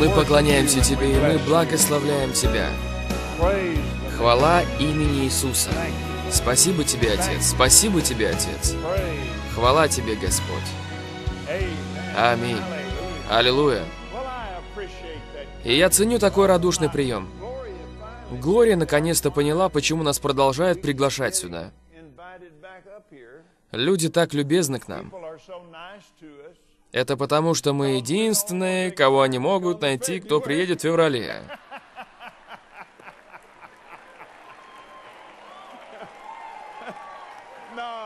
Мы поклоняемся Тебе, и мы благословляем Тебя. Хвала имени Иисуса. Спасибо Тебе, Отец. Спасибо Тебе, Отец. Хвала Тебе, Господь. Аминь. Аллилуйя. И я ценю такой радушный прием. Глория наконец-то поняла, почему нас продолжают приглашать сюда. Люди так любезны к нам. Это потому, что мы единственные, кого они могут найти, кто приедет в феврале.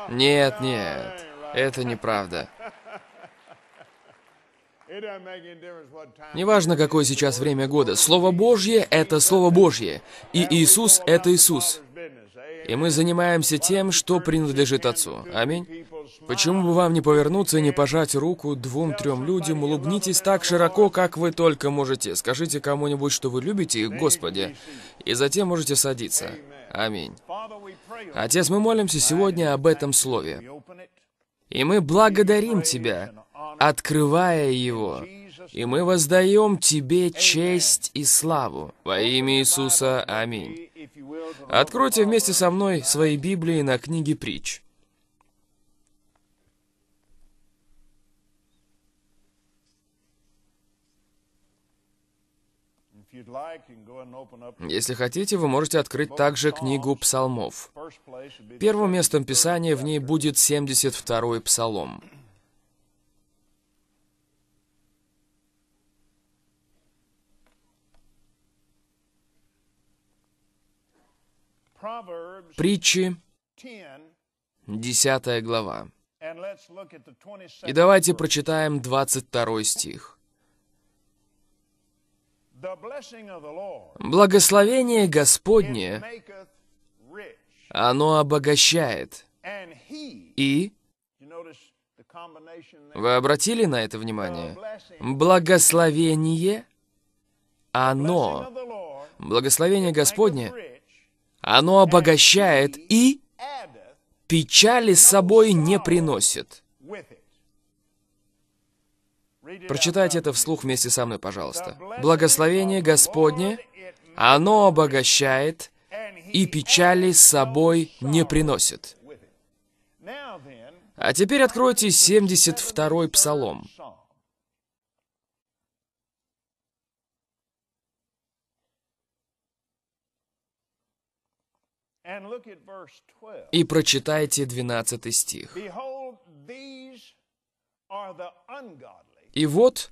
Нет, нет, это неправда. Неважно, какое сейчас время года, Слово Божье — это Слово Божье, и Иисус — это Иисус. И мы занимаемся тем, что принадлежит Отцу. Аминь. Почему бы вам не повернуться и не пожать руку двум-трем людям? Улыбнитесь так широко, как вы только можете. Скажите кому-нибудь, что вы любите их, Господи, и затем можете садиться. Аминь. Отец, мы молимся сегодня об этом слове. И мы благодарим Тебя, открывая его. И мы воздаем Тебе честь и славу. Во имя Иисуса. Аминь. Откройте вместе со мной свои Библии на книге притч. Если хотите, вы можете открыть также книгу псалмов. Первым местом Писания в ней будет 72-й псалом. Притчи, 10 глава. И давайте прочитаем 22 стих. Благословение Господне, оно обогащает. И, вы обратили на это внимание? Благословение, оно, благословение Господне, оно обогащает и печали с собой не приносит. Прочитайте это вслух вместе со мной, пожалуйста. «Благословение Господне, оно обогащает и печали с собой не приносит». А теперь откройте 72-й Псалом. И прочитайте 12 стих. И вот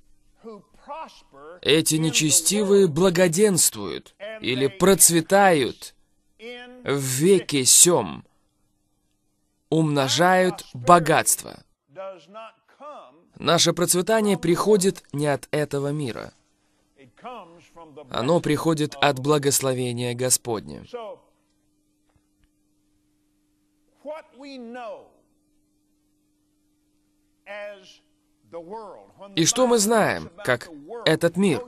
эти нечестивые благоденствуют или процветают в веке сем, умножают богатство. Наше процветание приходит не от этого мира. Оно приходит от благословения Господня. As и что мы знаем, как этот мир?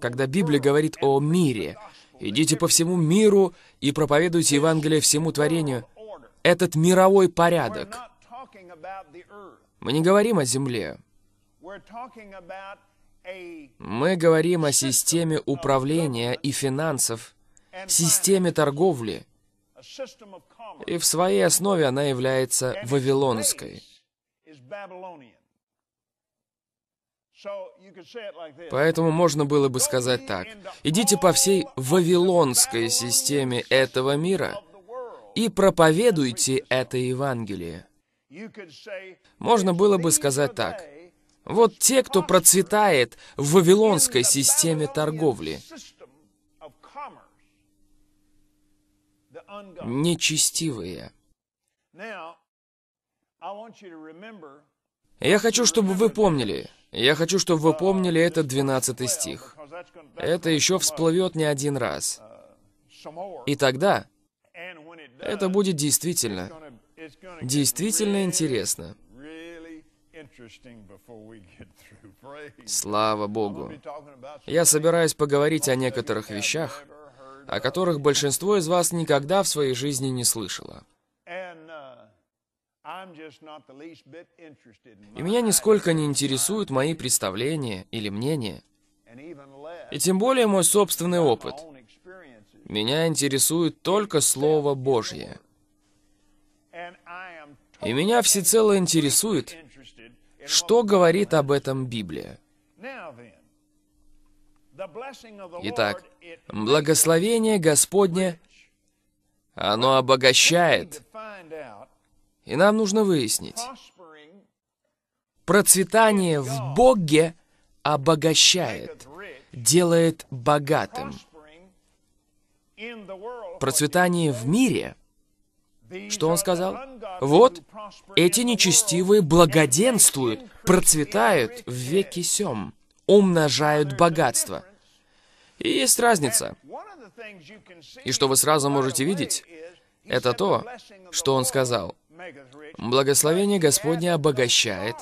Когда Библия говорит о мире, «Идите по всему миру и проповедуйте Евангелие всему творению», этот мировой порядок. Мы не говорим о земле. Мы говорим о системе управления и финансов, системе торговли, и в своей основе она является вавилонской. Поэтому можно было бы сказать так. Идите по всей вавилонской системе этого мира и проповедуйте это Евангелие. Можно было бы сказать так. Вот те, кто процветает в вавилонской системе торговли, нечестивые. Я хочу, чтобы вы помнили. Я хочу, чтобы вы помнили этот 12 стих. Это еще всплывет не один раз. И тогда это будет действительно, действительно интересно. Слава Богу. Я собираюсь поговорить о некоторых вещах, о которых большинство из вас никогда в своей жизни не слышало. И меня нисколько не интересуют мои представления или мнения, и тем более мой собственный опыт. Меня интересует только Слово Божье. И меня всецело интересует, что говорит об этом Библия. Итак, благословение Господне, оно обогащает, и нам нужно выяснить. Процветание в Боге обогащает, делает богатым. Процветание в мире. Что он сказал? Вот, эти нечестивые благоденствуют, процветают в веки сем, умножают богатство. И есть разница. И что вы сразу можете видеть, это то, что он сказал – Благословение Господне обогащает,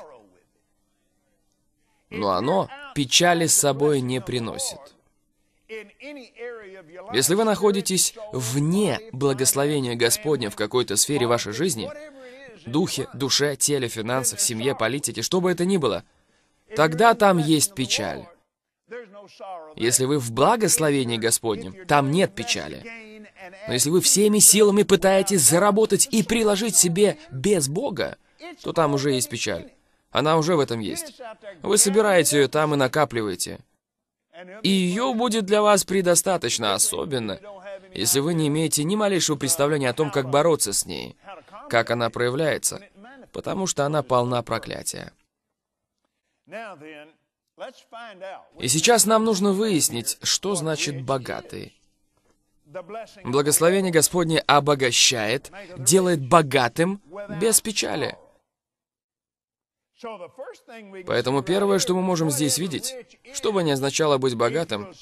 но оно печали с собой не приносит. Если вы находитесь вне благословения Господня в какой-то сфере вашей жизни, духе, душе, теле, финансах, семье, политике, что бы это ни было, тогда там есть печаль. Если вы в благословении Господнем, там нет печали. Но если вы всеми силами пытаетесь заработать и приложить себе без Бога, то там уже есть печаль. Она уже в этом есть. Вы собираете ее там и накапливаете. И ее будет для вас предостаточно, особенно если вы не имеете ни малейшего представления о том, как бороться с ней, как она проявляется, потому что она полна проклятия. И сейчас нам нужно выяснить, что значит «богатый». Благословение Господне обогащает, делает богатым, без печали. Поэтому первое, что мы можем здесь видеть, что бы ни означало быть богатым,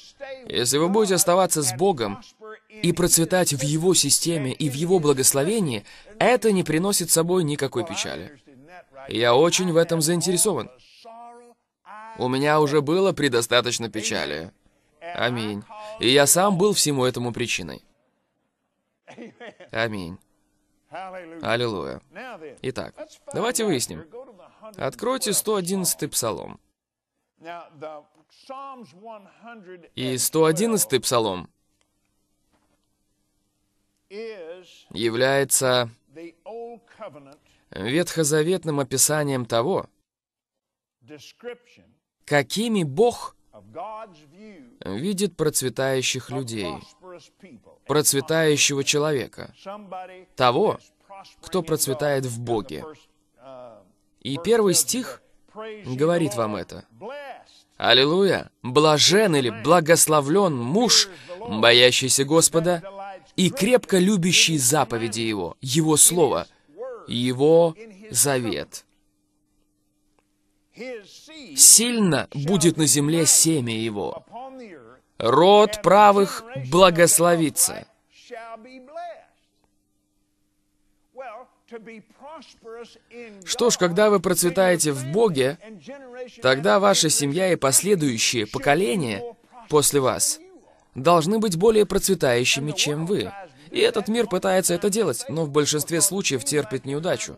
если вы будете оставаться с Богом и процветать в Его системе и в Его благословении, это не приносит с собой никакой печали. Я очень в этом заинтересован. У меня уже было предостаточно печали. Аминь. И я сам был всему этому причиной. Аминь. Аллилуйя. Итак, давайте выясним. Откройте 111 псалом. И 111 псалом является ветхозаветным описанием того, какими Бог видит процветающих людей, процветающего человека, того, кто процветает в Боге. Uh, и первый стих говорит вам это. Аллилуйя! Блажен или благословлен муж, боящийся Господа и крепко любящий заповеди Его, Его Слово, Его завет. Сильно будет на земле семя его. Род правых благословится. Что ж, когда вы процветаете в Боге, тогда ваша семья и последующие поколения после вас должны быть более процветающими, чем вы. И этот мир пытается это делать, но в большинстве случаев терпит неудачу.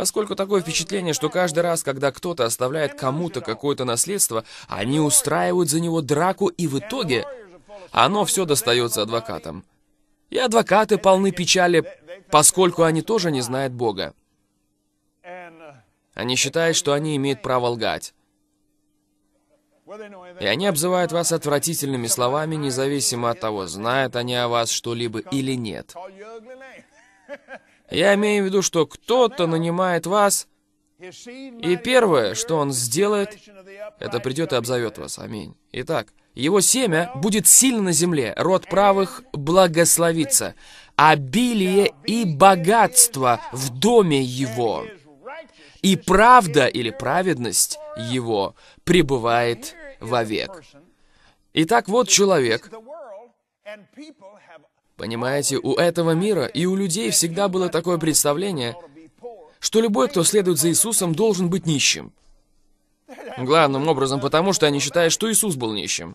Поскольку такое впечатление, что каждый раз, когда кто-то оставляет кому-то какое-то наследство, они устраивают за него драку, и в итоге оно все достается адвокатам. И адвокаты полны печали, поскольку они тоже не знают Бога. Они считают, что они имеют право лгать. И они обзывают вас отвратительными словами, независимо от того, знают они о вас что-либо или нет. Я имею в виду, что кто-то нанимает вас, и первое, что он сделает, это придет и обзовет вас. Аминь. Итак, его семя будет сильно на земле, род правых благословится. Обилие и богатство в доме его. И правда или праведность его пребывает вовек. Итак, вот человек, Понимаете, у этого мира и у людей всегда было такое представление, что любой, кто следует за Иисусом, должен быть нищим. Главным образом потому, что они считают, что Иисус был нищим.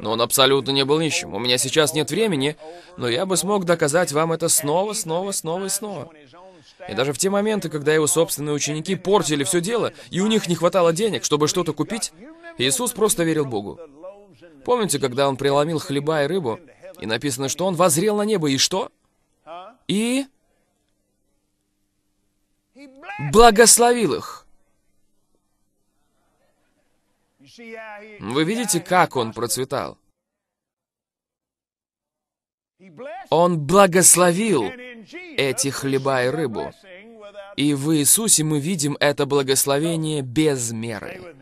Но он абсолютно не был нищим. У меня сейчас нет времени, но я бы смог доказать вам это снова, снова, снова и снова. И даже в те моменты, когда его собственные ученики портили все дело, и у них не хватало денег, чтобы что-то купить, Иисус просто верил Богу. Помните, когда он преломил хлеба и рыбу, и написано, что он возрел на небо. И что? И благословил их. Вы видите, как он процветал? Он благословил эти хлеба и рыбу. И в Иисусе мы видим это благословение без меры.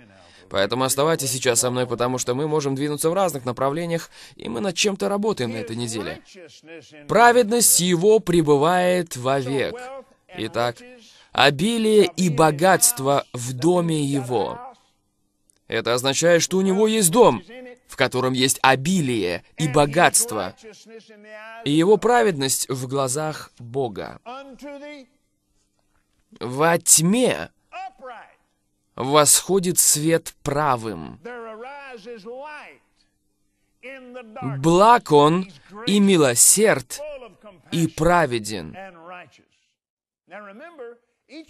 Поэтому оставайтесь сейчас со мной, потому что мы можем двинуться в разных направлениях, и мы над чем-то работаем на этой неделе. Праведность его пребывает вовек. Итак, обилие и богатство в доме его. Это означает, что у него есть дом, в котором есть обилие и богатство, и его праведность в глазах Бога. Во тьме восходит свет правым. Благ он и милосерд, и праведен.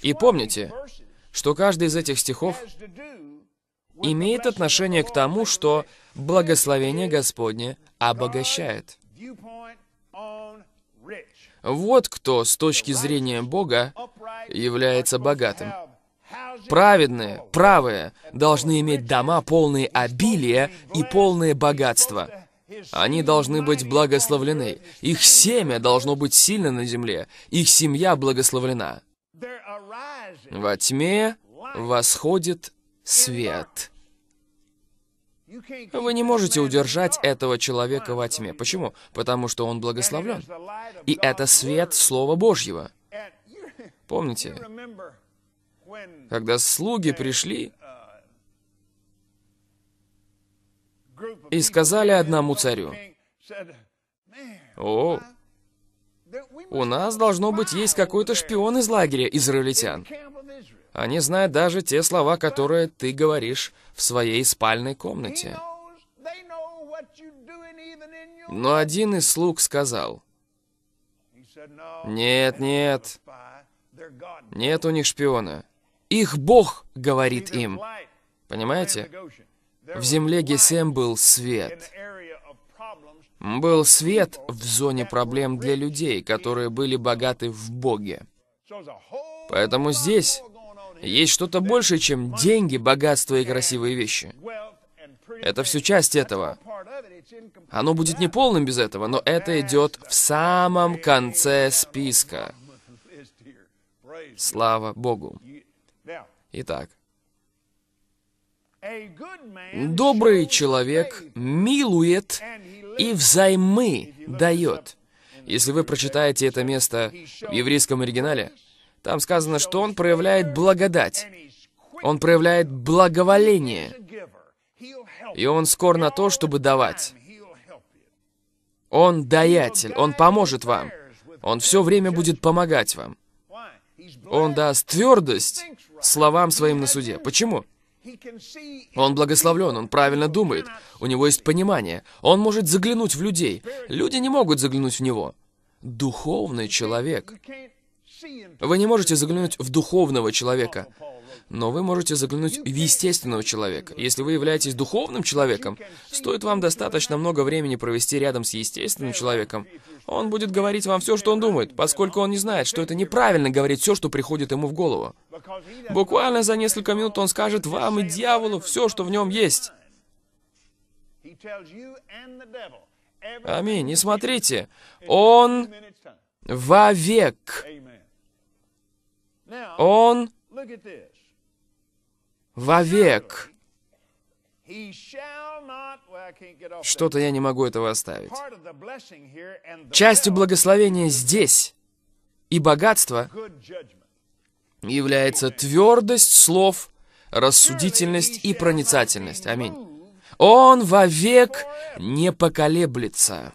И помните, что каждый из этих стихов имеет отношение к тому, что благословение Господне обогащает. Вот кто с точки зрения Бога является богатым. Праведные, правые должны иметь дома полные обилия и полные богатства. Они должны быть благословлены. Их семя должно быть сильно на земле. Их семья благословлена. Во тьме восходит свет. Вы не можете удержать этого человека во тьме. Почему? Потому что он благословлен. И это свет Слова Божьего. Помните, когда слуги пришли и сказали одному царю, «О, у нас должно быть есть какой-то шпион из лагеря израильтян. Они знают даже те слова, которые ты говоришь в своей спальной комнате». Но один из слуг сказал, «Нет, нет, нет у них шпиона. Их Бог говорит им. Понимаете? В земле Гесем был свет. Был свет в зоне проблем для людей, которые были богаты в Боге. Поэтому здесь есть что-то большее, чем деньги, богатство и красивые вещи. Это все часть этого. Оно будет неполным без этого, но это идет в самом конце списка. Слава Богу. Итак, добрый человек милует и взаймы дает. Если вы прочитаете это место в еврейском оригинале, там сказано, что он проявляет благодать. Он проявляет благоволение. И он скор на то, чтобы давать. Он даятель, он поможет вам. Он все время будет помогать вам. Он даст твердость словам своим на суде. Почему? Он благословлен, он правильно думает, у него есть понимание, он может заглянуть в людей. Люди не могут заглянуть в него. Духовный человек. Вы не можете заглянуть в духовного человека, но вы можете заглянуть в естественного человека. Если вы являетесь духовным человеком, стоит вам достаточно много времени провести рядом с естественным человеком, он будет говорить вам все, что он думает, поскольку он не знает, что это неправильно говорить все, что приходит ему в голову. Буквально за несколько минут он скажет вам и дьяволу все, что в нем есть. Аминь. Не смотрите. Он вовек. Он вовек. Что-то я не могу этого оставить. Частью благословения здесь и богатства является твердость слов, рассудительность и проницательность. Аминь. Он вовек не поколеблется.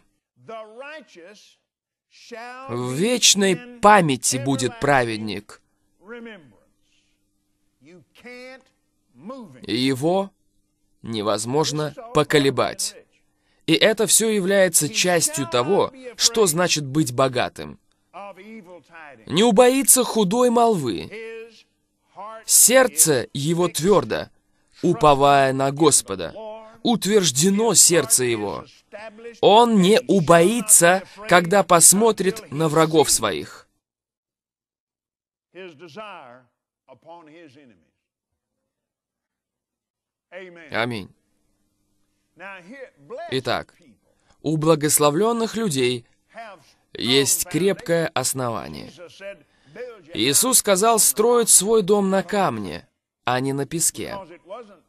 В вечной памяти будет праведник. Его невозможно поколебать. И это все является частью того, что значит быть богатым. Не убоится худой молвы. Сердце его твердо, уповая на Господа. Утверждено сердце его. Он не убоится, когда посмотрит на врагов своих. His desire upon his enemy. Аминь. Итак, у благословленных людей есть крепкое основание. Иисус сказал строить свой дом на камне, а не на песке,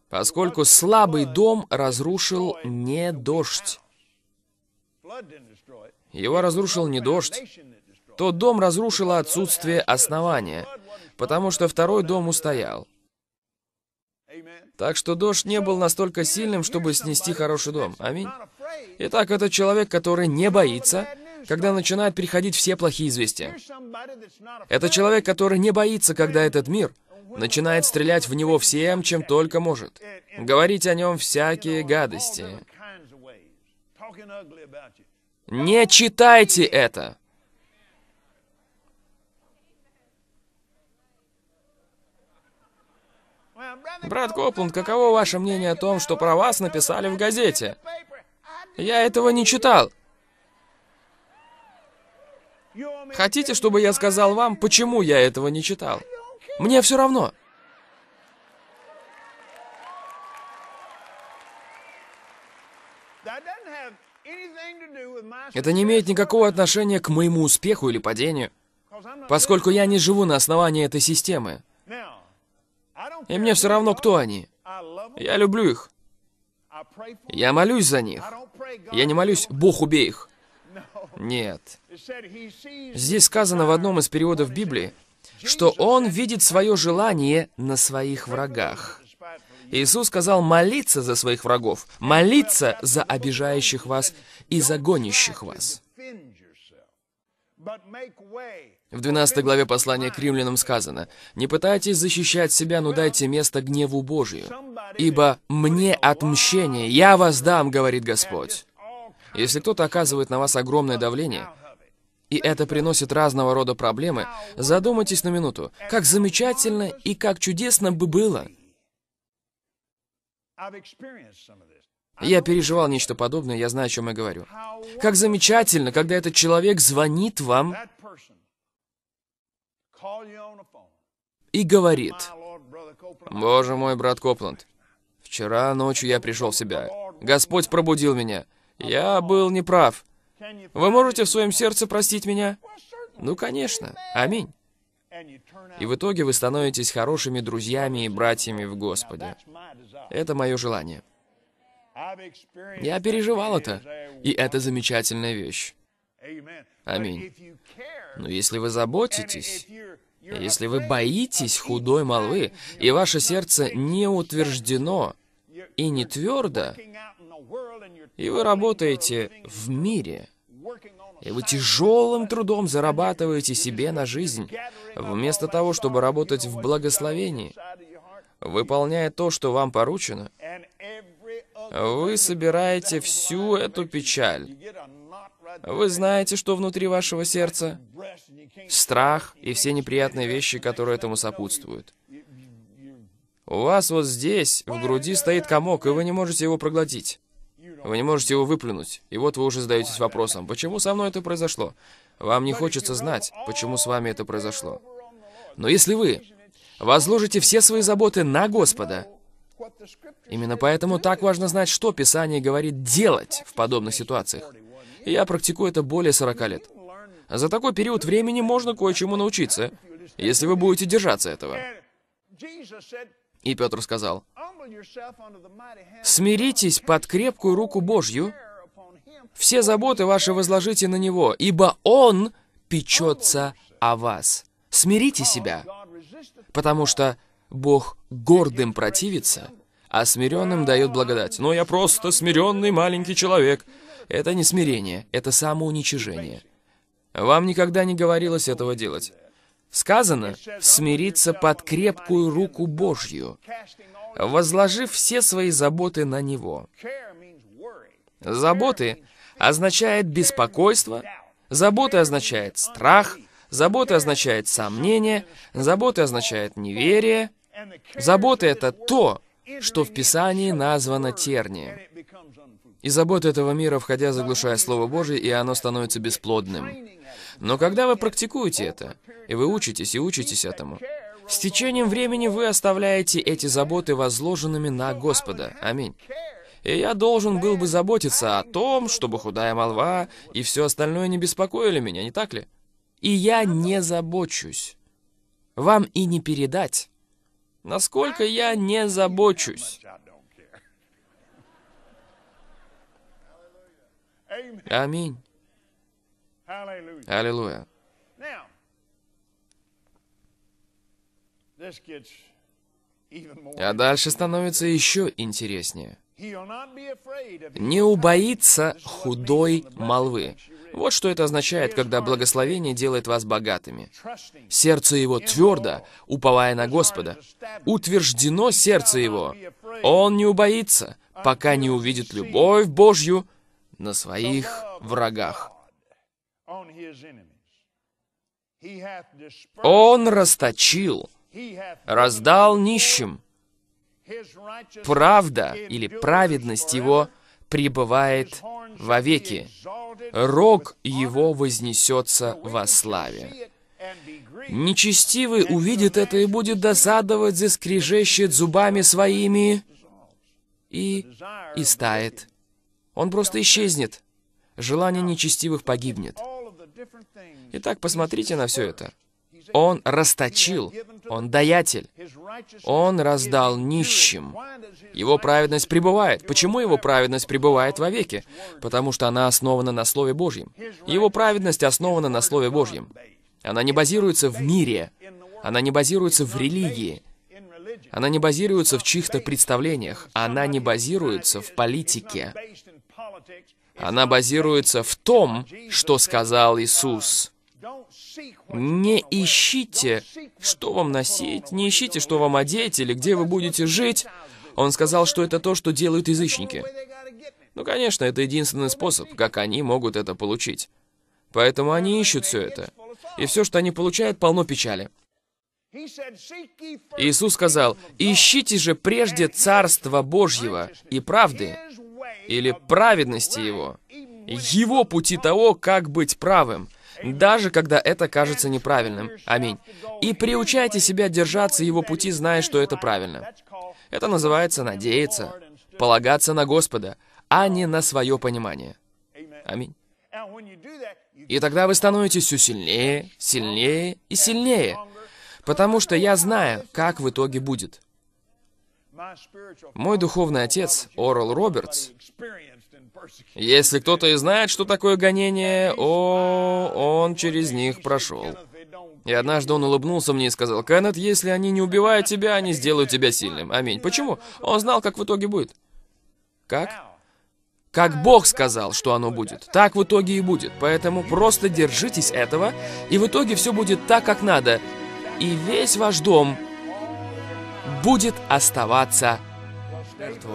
поскольку слабый дом разрушил не дождь. Его разрушил не дождь. Тот дом разрушило отсутствие основания, потому что второй дом устоял. Так что дождь не был настолько сильным, чтобы снести хороший дом. Аминь. Итак, это человек, который не боится, когда начинают приходить все плохие известия. Это человек, который не боится, когда этот мир начинает стрелять в него всем, чем только может. Говорить о нем всякие гадости. Не читайте это! «Брат Копланд, каково ваше мнение о том, что про вас написали в газете?» «Я этого не читал». «Хотите, чтобы я сказал вам, почему я этого не читал?» «Мне все равно». Это не имеет никакого отношения к моему успеху или падению, поскольку я не живу на основании этой системы. И мне все равно, кто они. Я люблю их. Я молюсь за них. Я не молюсь «Бог, убей их». Нет. Здесь сказано в одном из переводов Библии, что Он видит свое желание на своих врагах. Иисус сказал молиться за своих врагов, молиться за обижающих вас и загонящих вас. В 12 главе послания к римлянам сказано, «Не пытайтесь защищать себя, но дайте место гневу Божию, ибо мне отмщение, я вас дам, говорит Господь». Если кто-то оказывает на вас огромное давление, и это приносит разного рода проблемы, задумайтесь на минуту, как замечательно и как чудесно бы было. Я переживал нечто подобное, я знаю, о чем я говорю. Как замечательно, когда этот человек звонит вам и говорит, «Боже мой, брат Копланд, вчера ночью я пришел в себя. Господь пробудил меня. Я был неправ. Вы можете в своем сердце простить меня?» «Ну, конечно. Аминь». И в итоге вы становитесь хорошими друзьями и братьями в Господе. Это мое желание. Я переживал это, и это замечательная вещь. Аминь. Но если вы заботитесь, если вы боитесь худой молвы, и ваше сердце не утверждено и не твердо, и вы работаете в мире, и вы тяжелым трудом зарабатываете себе на жизнь, вместо того, чтобы работать в благословении, выполняя то, что вам поручено, вы собираете всю эту печаль вы знаете, что внутри вашего сердца страх и все неприятные вещи, которые этому сопутствуют. У вас вот здесь, в груди, стоит комок, и вы не можете его проглотить. Вы не можете его выплюнуть. И вот вы уже задаетесь вопросом, почему со мной это произошло? Вам не хочется знать, почему с вами это произошло. Но если вы возложите все свои заботы на Господа, Именно поэтому так важно знать, что Писание говорит делать в подобных ситуациях. Я практикую это более 40 лет. За такой период времени можно кое-чему научиться, если вы будете держаться этого. И Петр сказал, «Смиритесь под крепкую руку Божью, все заботы ваши возложите на Него, ибо Он печется о вас. Смирите себя, потому что Бог гордым противится, а смиренным дает благодать. Но я просто смиренный маленький человек. Это не смирение, это самоуничижение. Вам никогда не говорилось этого делать. Сказано «смириться под крепкую руку Божью», возложив все свои заботы на Него. Заботы означает беспокойство, заботы означает страх, заботы означает сомнение, заботы означает неверие. Заботы — это то, что в Писании названо тернием. И заботы этого мира, входя, заглушая Слово Божие, и оно становится бесплодным. Но когда вы практикуете это, и вы учитесь и учитесь этому, с течением времени вы оставляете эти заботы возложенными на Господа. Аминь. И я должен был бы заботиться о том, чтобы худая молва и все остальное не беспокоили меня, не так ли? И я не забочусь. Вам и не передать, насколько я не забочусь. Аминь. Аллилуйя. А дальше становится еще интереснее. Не убоится худой молвы. Вот что это означает, когда благословение делает вас богатыми. Сердце его твердо, уповая на Господа. Утверждено сердце его. Он не убоится, пока не увидит любовь Божью, на своих врагах. Он расточил, раздал нищим. Правда или праведность его пребывает вовеки. Рог его вознесется во славе. Нечестивый увидит это и будет досадовать, заскрежещет зубами своими и истает он просто исчезнет. Желание нечестивых погибнет. Итак, посмотрите на все это. Он расточил, он даятель, он раздал нищим. Его праведность пребывает. Почему его праведность пребывает вовеки? Потому что она основана на Слове Божьем. Его праведность основана на Слове Божьем. Она не базируется в мире, она не базируется в религии, она не базируется в чьих-то представлениях, она не базируется в политике она базируется в том, что сказал Иисус. Не ищите, что вам носить, не ищите, что вам одеть или где вы будете жить. Он сказал, что это то, что делают язычники. Ну, конечно, это единственный способ, как они могут это получить. Поэтому они ищут все это. И все, что они получают, полно печали. Иисус сказал, «Ищите же прежде Царство Божьего и правды, или праведности Его, Его пути того, как быть правым, даже когда это кажется неправильным. Аминь. И приучайте себя держаться Его пути, зная, что это правильно. Это называется надеяться, полагаться на Господа, а не на свое понимание. Аминь. И тогда вы становитесь все сильнее, сильнее и сильнее, потому что я знаю, как в итоге будет. Мой духовный отец, Орл Робертс, если кто-то и знает, что такое гонение, о, он через них прошел. И однажды он улыбнулся мне и сказал, «Кеннет, если они не убивают тебя, они сделают тебя сильным. Аминь». Почему? Он знал, как в итоге будет. Как? Как Бог сказал, что оно будет, так в итоге и будет. Поэтому просто держитесь этого, и в итоге все будет так, как надо. И весь ваш дом будет оставаться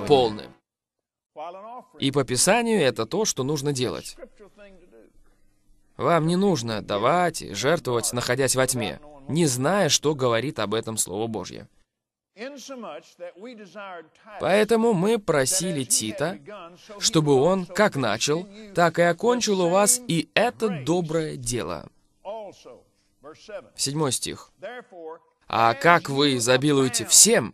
полным. И по Писанию это то, что нужно делать. Вам не нужно давать и жертвовать, находясь во тьме, не зная, что говорит об этом Слово Божье. Поэтому мы просили Тита, чтобы он как начал, так и окончил у вас и это доброе дело. Седьмой стих. А как вы изобилуете всем,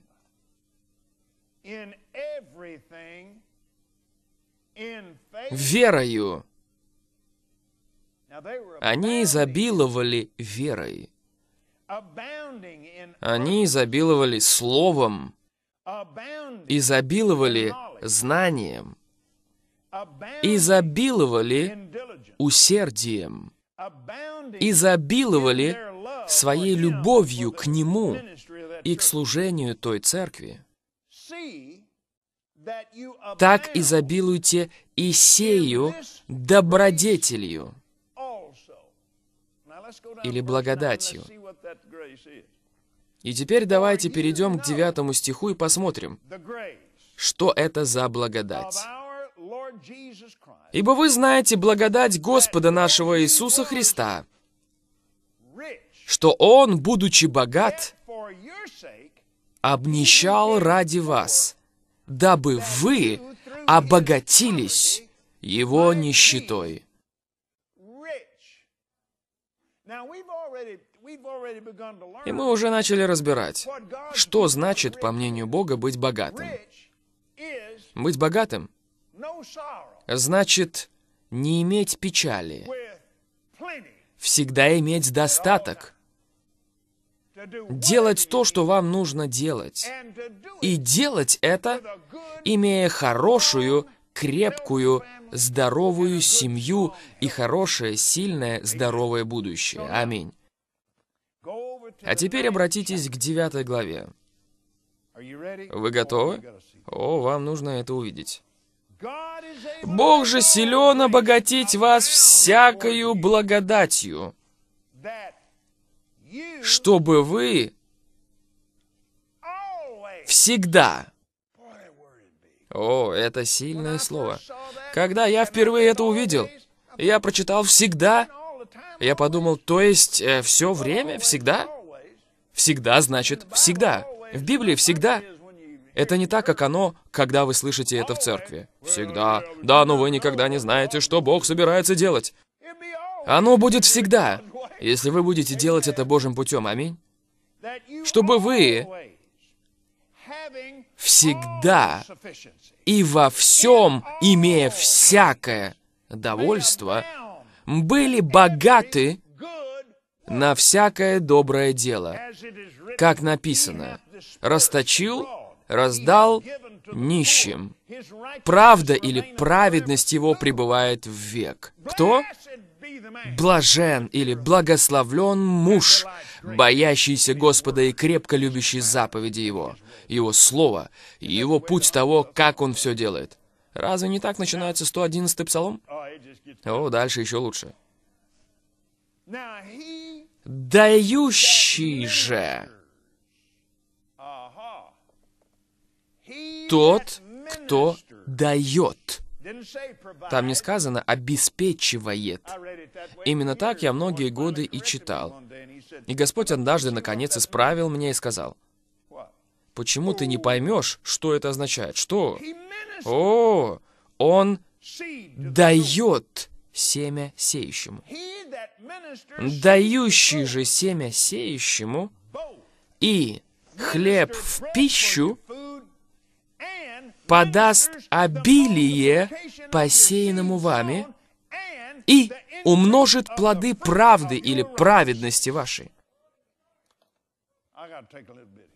верою. Они изобиловали верой. Они изобиловали словом, изобиловали знанием, изобиловали усердием, изобиловали своей любовью к Нему и к служению той церкви, так изобилуйте и сею добродетелью или благодатью. И теперь давайте перейдем к девятому стиху и посмотрим, что это за благодать. «Ибо вы знаете благодать Господа нашего Иисуса Христа, что Он, будучи богат, обнищал ради вас, дабы вы обогатились Его нищетой. И мы уже начали разбирать, что значит, по мнению Бога, быть богатым. Быть богатым значит не иметь печали, всегда иметь достаток, делать то, что вам нужно делать. И делать это, имея хорошую, крепкую, здоровую семью и хорошее, сильное, здоровое будущее. Аминь. А теперь обратитесь к 9 главе. Вы готовы? О, вам нужно это увидеть. «Бог же силен обогатить вас всякою благодатью, чтобы вы всегда... О, это сильное слово. Когда я впервые это увидел, я прочитал «всегда», я подумал, то есть э, все время, всегда? Всегда значит всегда. В Библии всегда. Это не так, как оно, когда вы слышите это в церкви. Всегда. Да, но вы никогда не знаете, что Бог собирается делать. Оно будет всегда, если вы будете делать это Божьим путем. Аминь. Чтобы вы всегда и во всем, имея всякое довольство, были богаты на всякое доброе дело, как написано, «Расточил, раздал нищим». Правда или праведность его пребывает в век. Кто? Блажен или благословлен муж, боящийся Господа и крепко любящий заповеди Его, Его Слово, и Его путь того, как Он все делает. Разве не так начинается 111-й псалом? О, дальше еще лучше. Дающий же тот, кто дает. Там не сказано «обеспечивает». Именно так я многие годы и читал. И Господь однажды, наконец, исправил меня и сказал, «Почему ты не поймешь, что это означает? Что? О, он дает семя сеющему. Дающий же семя сеющему и хлеб в пищу — подаст обилие посеянному вами и умножит плоды правды или праведности вашей.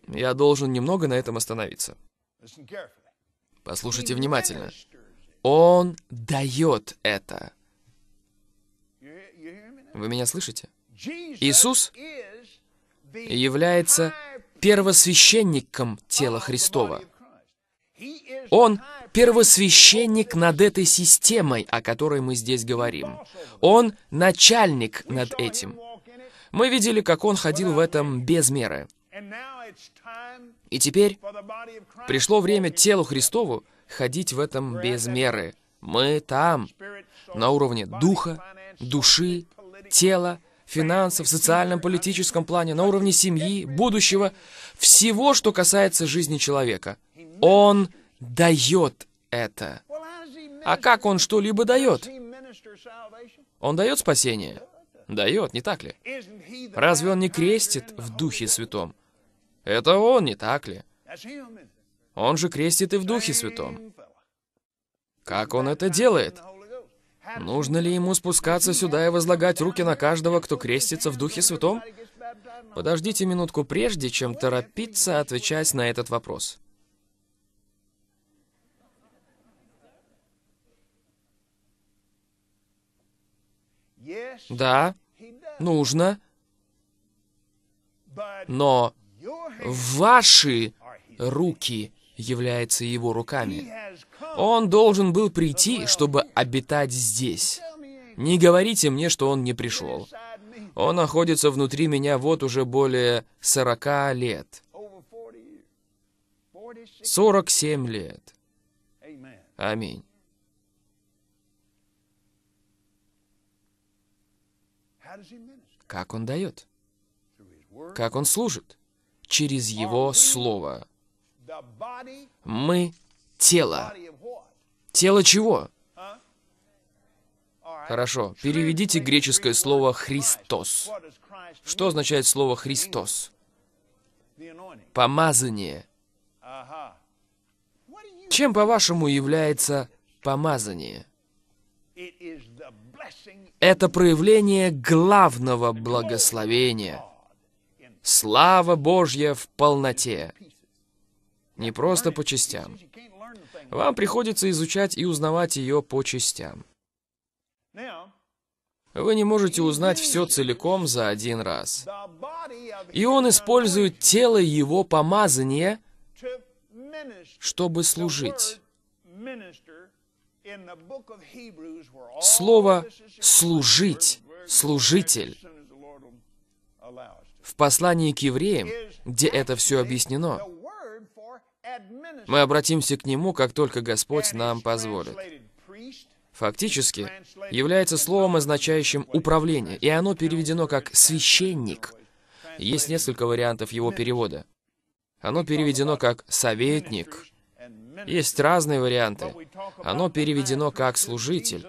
Я должен немного на этом остановиться. Послушайте внимательно. Он дает это. Вы меня слышите? Иисус является первосвященником тела Христова. Он первосвященник над этой системой, о которой мы здесь говорим. Он начальник над этим. Мы видели, как он ходил в этом без меры. И теперь пришло время телу Христову ходить в этом без меры. Мы там, на уровне духа, души, тела, финансов, социальном, политическом плане, на уровне семьи, будущего, всего, что касается жизни человека. Он дает это. А как он что-либо дает? Он дает спасение? Дает, не так ли? Разве он не крестит в Духе Святом? Это он, не так ли? Он же крестит и в Духе Святом. Как он это делает? Нужно ли ему спускаться сюда и возлагать руки на каждого, кто крестится в Духе Святом? Подождите минутку прежде, чем торопиться отвечать на этот вопрос. Да, нужно. Но ваши руки являются его руками. Он должен был прийти, чтобы обитать здесь. Не говорите мне, что он не пришел. Он находится внутри меня вот уже более 40 лет. 47 лет. Аминь. Как он дает? Как он служит? Через его слово. Мы — тело. Тело чего? Хорошо, переведите греческое слово «Христос». Что означает слово «Христос»? Помазание. Чем, по-вашему, является помазание? это проявление главного благословения. Слава Божья в полноте. Не просто по частям. Вам приходится изучать и узнавать ее по частям. Вы не можете узнать все целиком за один раз. И он использует тело его помазания, чтобы служить. Слово «служить», «служитель» в послании к евреям, где это все объяснено. Мы обратимся к нему, как только Господь нам позволит. Фактически, является словом, означающим «управление», и оно переведено как «священник». Есть несколько вариантов его перевода. Оно переведено как «советник», есть разные варианты. Оно переведено как «служитель».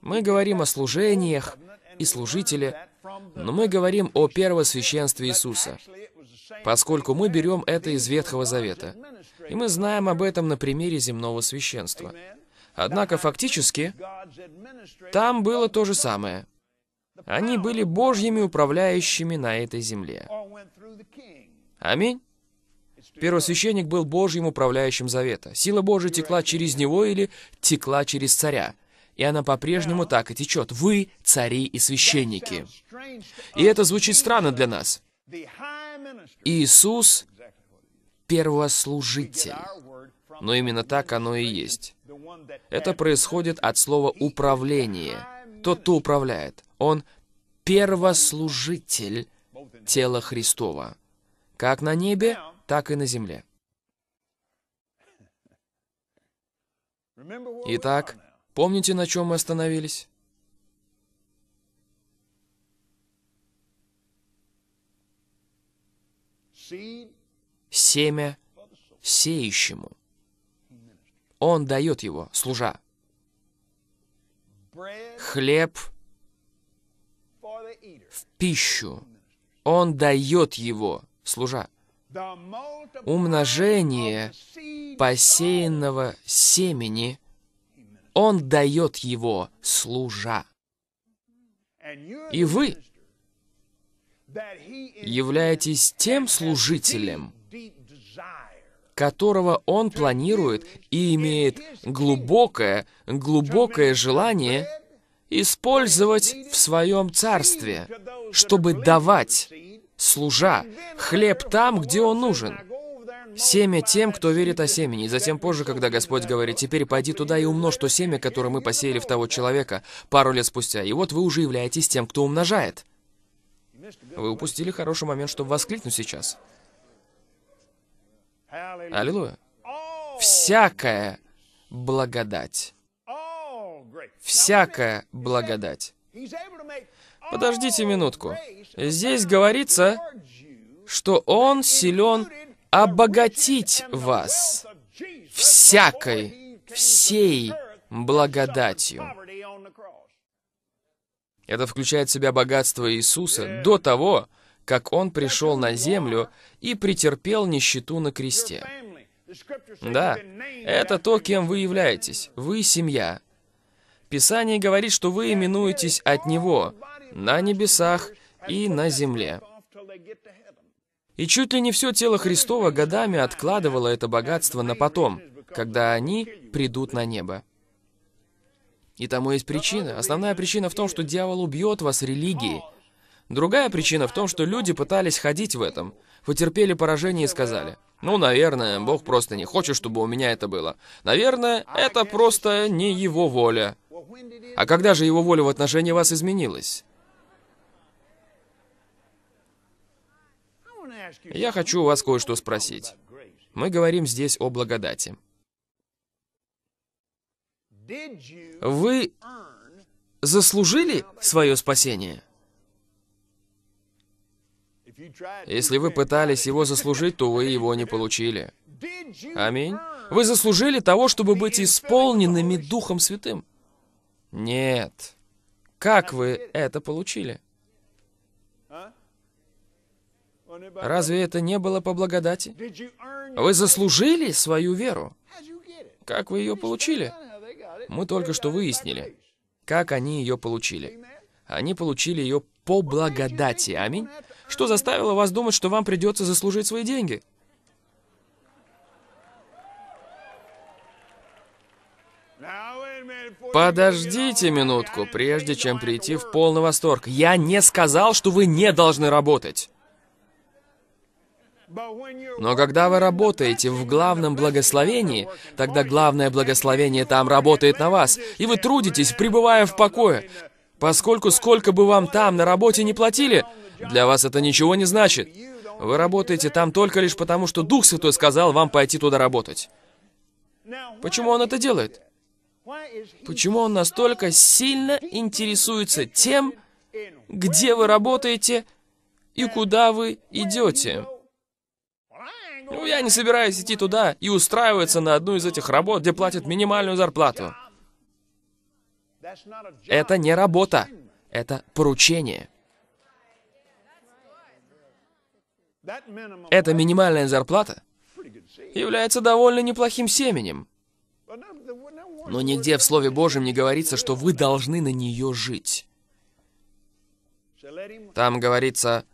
Мы говорим о служениях и служителе, но мы говорим о первосвященстве Иисуса, поскольку мы берем это из Ветхого Завета, и мы знаем об этом на примере земного священства. Однако фактически там было то же самое. Они были Божьими управляющими на этой земле. Аминь. Первосвященник был Божьим управляющим завета. Сила Божия текла через него или текла через царя. И она по-прежнему так и течет. Вы цари и священники. И это звучит странно для нас. Иисус — первослужитель. Но именно так оно и есть. Это происходит от слова «управление». Тот, кто управляет. Он первослужитель тела Христова. Как на небе, так и на земле. Итак, помните, на чем мы остановились? Семя сеющему. Он дает его, служа. Хлеб в пищу. Он дает его, служа умножение посеянного семени Он дает его, служа. И вы являетесь тем служителем, которого он планирует и имеет глубокое, глубокое желание использовать в своем царстве, чтобы давать служа, хлеб там, где он нужен. Семя тем, кто верит о семени. И затем позже, когда Господь говорит, «Теперь пойди туда и умножь то семя, которое мы посеяли в того человека пару лет спустя». И вот вы уже являетесь тем, кто умножает. Вы упустили хороший момент, чтобы воскликнуть сейчас. Аллилуйя. Всякая благодать. Всякая благодать. Подождите минутку. Здесь говорится, что Он силен обогатить вас всякой, всей благодатью. Это включает в себя богатство Иисуса до того, как Он пришел на землю и претерпел нищету на кресте. Да, это то, кем вы являетесь. Вы семья. Писание говорит, что вы именуетесь от Него, на небесах и на земле. И чуть ли не все тело Христова годами откладывало это богатство на потом, когда они придут на небо. И тому есть причина. Основная причина в том, что дьявол убьет вас религией. Другая причина в том, что люди пытались ходить в этом, потерпели поражение и сказали, «Ну, наверное, Бог просто не хочет, чтобы у меня это было. Наверное, это просто не Его воля». А когда же Его воля в отношении вас изменилась? Я хочу у вас кое-что спросить. Мы говорим здесь о благодати. Вы заслужили свое спасение? Если вы пытались его заслужить, то вы его не получили. Аминь. Вы заслужили того, чтобы быть исполненными Духом Святым? Нет. Как вы это получили? Разве это не было по благодати? Вы заслужили свою веру? Как вы ее получили? Мы только что выяснили, как они ее получили. Они получили ее по благодати. Аминь. Что заставило вас думать, что вам придется заслужить свои деньги? Подождите минутку, прежде чем прийти в полный восторг. Я не сказал, что вы не должны работать. Но когда вы работаете в главном благословении, тогда главное благословение там работает на вас, и вы трудитесь, пребывая в покое. Поскольку сколько бы вам там на работе не платили, для вас это ничего не значит. Вы работаете там только лишь потому, что Дух Святой сказал вам пойти туда работать. Почему он это делает? Почему он настолько сильно интересуется тем, где вы работаете и куда вы идете? Ну, я не собираюсь идти туда и устраиваться на одну из этих работ, где платят минимальную зарплату. Это не работа, это поручение. Эта минимальная зарплата является довольно неплохим семенем. Но нигде в Слове Божьем не говорится, что вы должны на нее жить. Там говорится,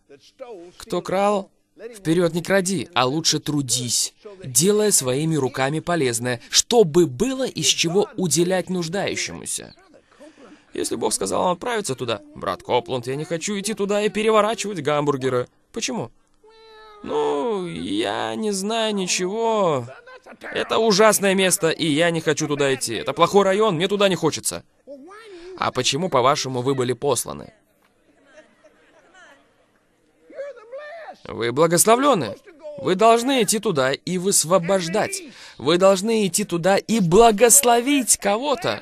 кто крал, Вперед не кради, а лучше трудись, делая своими руками полезное, чтобы было из чего уделять нуждающемуся. Если Бог сказал вам отправиться туда, брат Копланд, я не хочу идти туда и переворачивать гамбургеры. Почему? Ну, я не знаю ничего. Это ужасное место, и я не хочу туда идти. Это плохой район, мне туда не хочется. А почему, по-вашему, вы были посланы? Вы благословлены. Вы должны идти туда и высвобождать. Вы должны идти туда и благословить кого-то.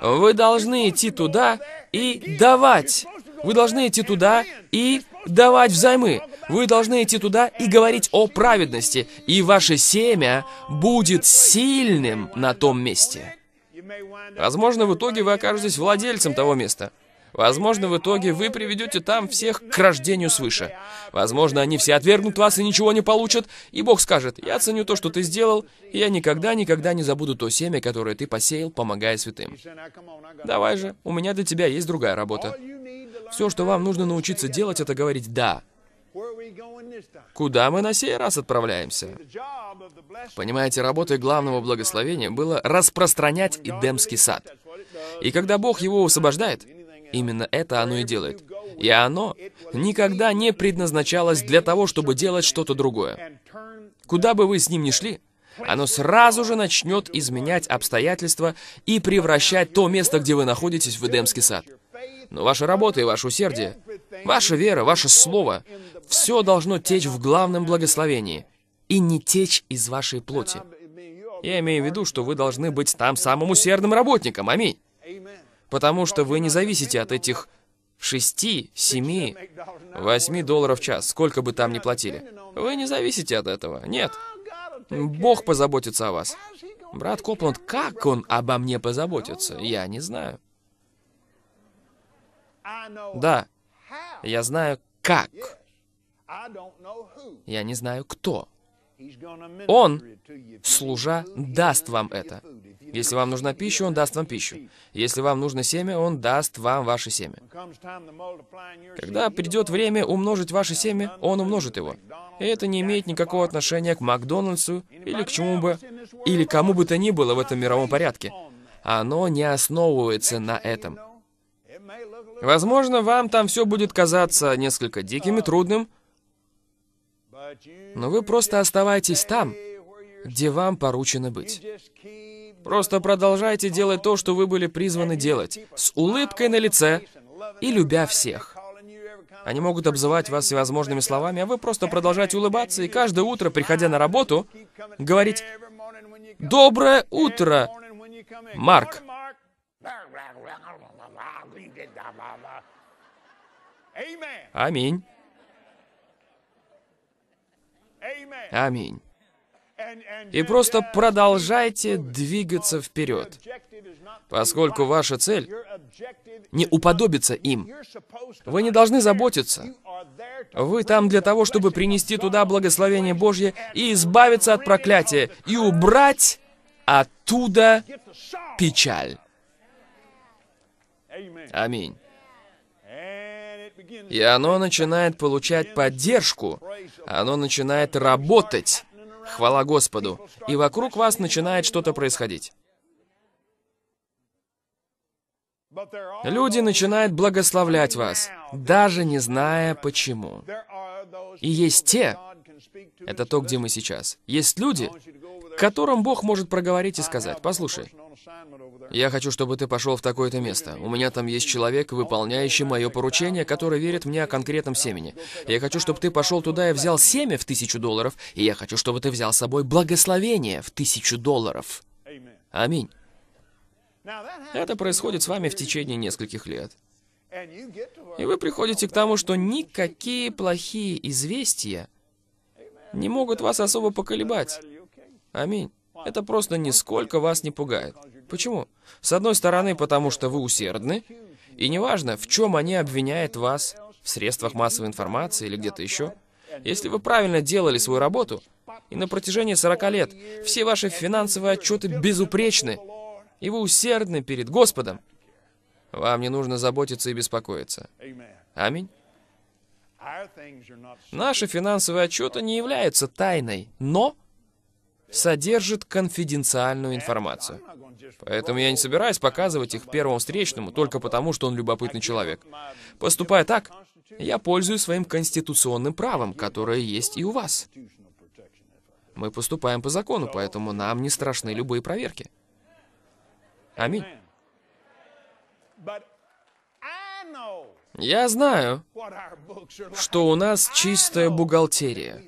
Вы должны идти туда и давать. Вы должны идти туда и давать взаймы. Вы должны идти туда и говорить о праведности, и ваше семя будет сильным на том месте. Возможно, в итоге вы окажетесь владельцем того места. Возможно, в итоге вы приведете там всех к рождению свыше. Возможно, они все отвергнут вас и ничего не получат, и Бог скажет, я ценю то, что ты сделал, и я никогда-никогда не забуду то семя, которое ты посеял, помогая святым. Давай же, у меня для тебя есть другая работа. Все, что вам нужно научиться делать, это говорить «да». Куда мы на сей раз отправляемся? Понимаете, работой главного благословения было распространять Эдемский сад. И когда Бог его освобождает, Именно это оно и делает. И оно никогда не предназначалось для того, чтобы делать что-то другое. Куда бы вы с ним ни шли, оно сразу же начнет изменять обстоятельства и превращать то место, где вы находитесь, в Эдемский сад. Но ваша работа и ваше усердие, ваша вера, ваше слово, все должно течь в главном благословении и не течь из вашей плоти. Я имею в виду, что вы должны быть там самым усердным работником. Аминь потому что вы не зависите от этих 6, 7, 8 долларов в час, сколько бы там ни платили. Вы не зависите от этого, нет. Бог позаботится о вас. Брат Копланд, как он обо мне позаботится, я не знаю. Да, я знаю как. Я не знаю кто. Он, служа, даст вам это. Если вам нужна пища, Он даст вам пищу. Если вам нужно семя, Он даст вам ваше семя. Когда придет время умножить ваше семя, Он умножит его. И это не имеет никакого отношения к Макдональдсу или к чему бы, или кому бы то ни было в этом мировом порядке. Оно не основывается на этом. Возможно, вам там все будет казаться несколько диким и трудным, но вы просто оставайтесь там, где вам поручено быть. Просто продолжайте делать то, что вы были призваны делать, с улыбкой на лице и любя всех. Они могут обзывать вас всевозможными словами, а вы просто продолжаете улыбаться и каждое утро, приходя на работу, говорить «Доброе утро, Марк!» Аминь. Аминь и просто продолжайте двигаться вперед, поскольку ваша цель не уподобится им. Вы не должны заботиться. Вы там для того, чтобы принести туда благословение Божье и избавиться от проклятия, и убрать оттуда печаль. Аминь. И оно начинает получать поддержку, оно начинает работать. Хвала Господу! И вокруг вас начинает что-то происходить. Люди начинают благословлять вас, даже не зная почему. И есть те, это то, где мы сейчас. Есть люди, которым Бог может проговорить и сказать, «Послушай, я хочу, чтобы ты пошел в такое-то место. У меня там есть человек, выполняющий мое поручение, который верит мне о конкретном семени. Я хочу, чтобы ты пошел туда и взял семя в тысячу долларов, и я хочу, чтобы ты взял с собой благословение в тысячу долларов». Аминь. Это происходит с вами в течение нескольких лет. И вы приходите к тому, что никакие плохие известия не могут вас особо поколебать. Аминь. Это просто нисколько вас не пугает. Почему? С одной стороны, потому что вы усердны, и неважно, в чем они обвиняют вас, в средствах массовой информации или где-то еще. Если вы правильно делали свою работу, и на протяжении 40 лет все ваши финансовые отчеты безупречны, и вы усердны перед Господом, вам не нужно заботиться и беспокоиться. Аминь. Наши финансовые отчеты не являются тайной, но содержит конфиденциальную информацию. Поэтому я не собираюсь показывать их первому встречному только потому, что он любопытный человек. Поступая так, я пользуюсь своим конституционным правом, которое есть и у вас. Мы поступаем по закону, поэтому нам не страшны любые проверки. Аминь. Я знаю, что у нас чистая бухгалтерия.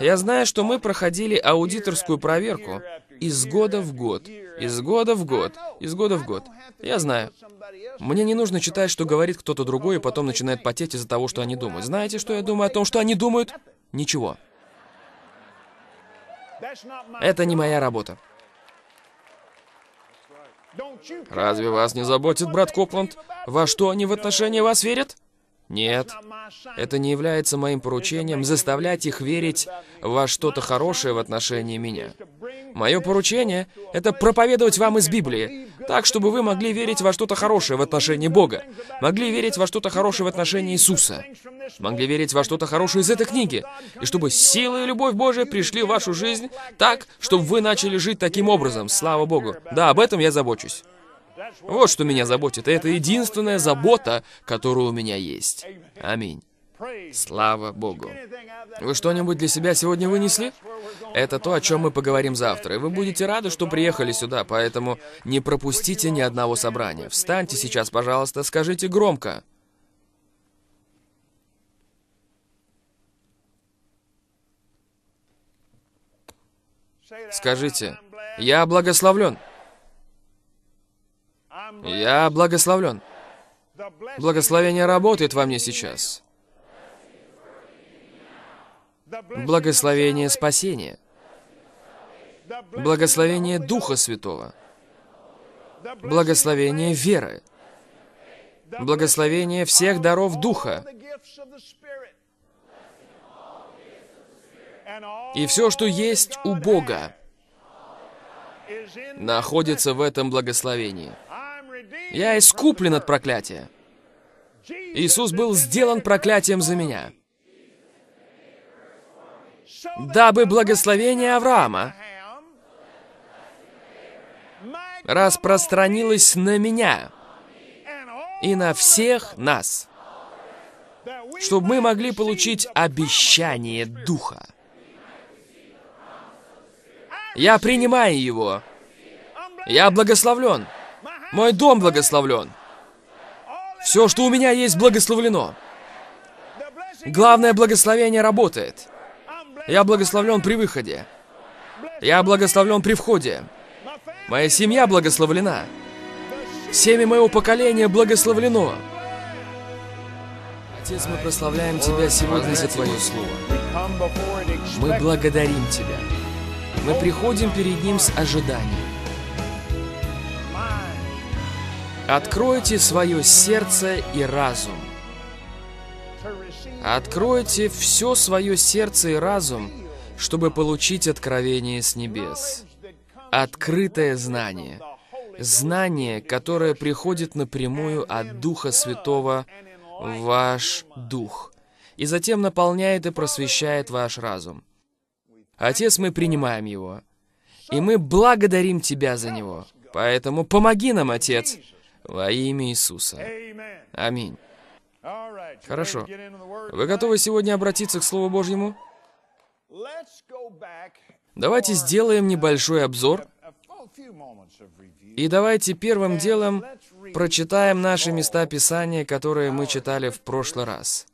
Я знаю, что мы проходили аудиторскую проверку из года в год, из года в год, из года в год. Я знаю. Мне не нужно читать, что говорит кто-то другой, и потом начинает потеть из-за того, что они думают. Знаете, что я думаю о том, что они думают? Ничего. Это не моя работа. Разве вас не заботит, брат Копланд, во что они в отношении вас верят? Нет, это не является моим поручением заставлять их верить во что-то хорошее в отношении меня. Мое поручение — это проповедовать вам из Библии, так, чтобы вы могли верить во что-то хорошее в отношении Бога, могли верить во что-то хорошее в отношении Иисуса, могли верить во что-то хорошее из этой книги, и чтобы сила и любовь Божия пришли в вашу жизнь так, чтобы вы начали жить таким образом, слава Богу. Да, об этом я забочусь. Вот что меня заботит. Это единственная забота, которая у меня есть. Аминь. Слава Богу. Вы что-нибудь для себя сегодня вынесли? Это то, о чем мы поговорим завтра. И вы будете рады, что приехали сюда, поэтому не пропустите ни одного собрания. Встаньте сейчас, пожалуйста, скажите громко. Скажите, я благословлен. Я благословлен. Благословение работает во мне сейчас. Благословение спасения. Благословение Духа Святого. Благословение веры. Благословение всех даров Духа. И все, что есть у Бога, находится в этом благословении. Я искуплен от проклятия. Иисус был сделан проклятием за меня. Дабы благословение Авраама распространилось на меня и на всех нас, чтобы мы могли получить обещание Духа. Я принимаю его. Я благословлен. Мой дом благословлен. Все, что у меня есть, благословлено. Главное, благословение работает. Я благословлен при выходе. Я благословлен при входе. Моя семья благословлена. Семя моего поколения благословлено. Отец, мы прославляем Тебя сегодня за Твое Слово. Мы благодарим Тебя. Мы приходим перед Ним с ожиданием. Откройте свое сердце и разум. Откройте все свое сердце и разум, чтобы получить откровение с небес. Открытое знание. Знание, которое приходит напрямую от Духа Святого в ваш дух. И затем наполняет и просвещает ваш разум. Отец, мы принимаем его. И мы благодарим Тебя за него. Поэтому помоги нам, Отец, во имя Иисуса. Аминь. Хорошо. Вы готовы сегодня обратиться к Слову Божьему? Давайте сделаем небольшой обзор. И давайте первым делом прочитаем наши места Писания, которые мы читали в прошлый раз.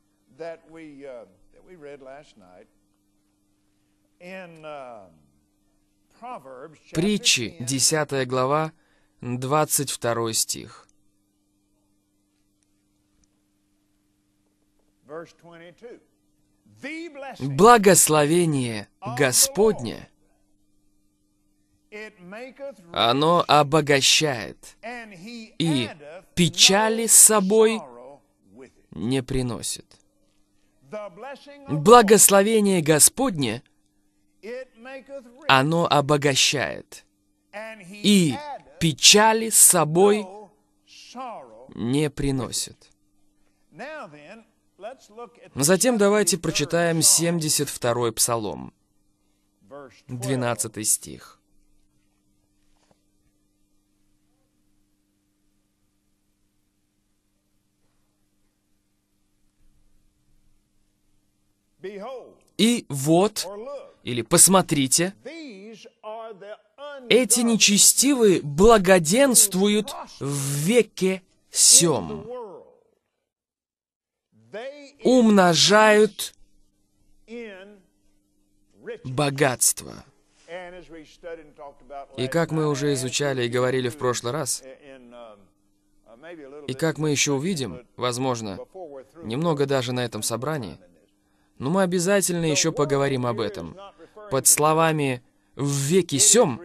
Uh, uh, Притчи, 10 глава, 22 стих. Благословение Господне, оно обогащает и печали с собой не приносит. Благословение Господне, оно обогащает и печали с собой не приносит. Затем давайте прочитаем 72-й Псалом, 12 стих. «И вот, или посмотрите, эти нечестивые благоденствуют в веке сем. Умножают богатство. И как мы уже изучали и говорили в прошлый раз, и как мы еще увидим, возможно, немного даже на этом собрании, но мы обязательно еще поговорим об этом. Под словами «в веки сём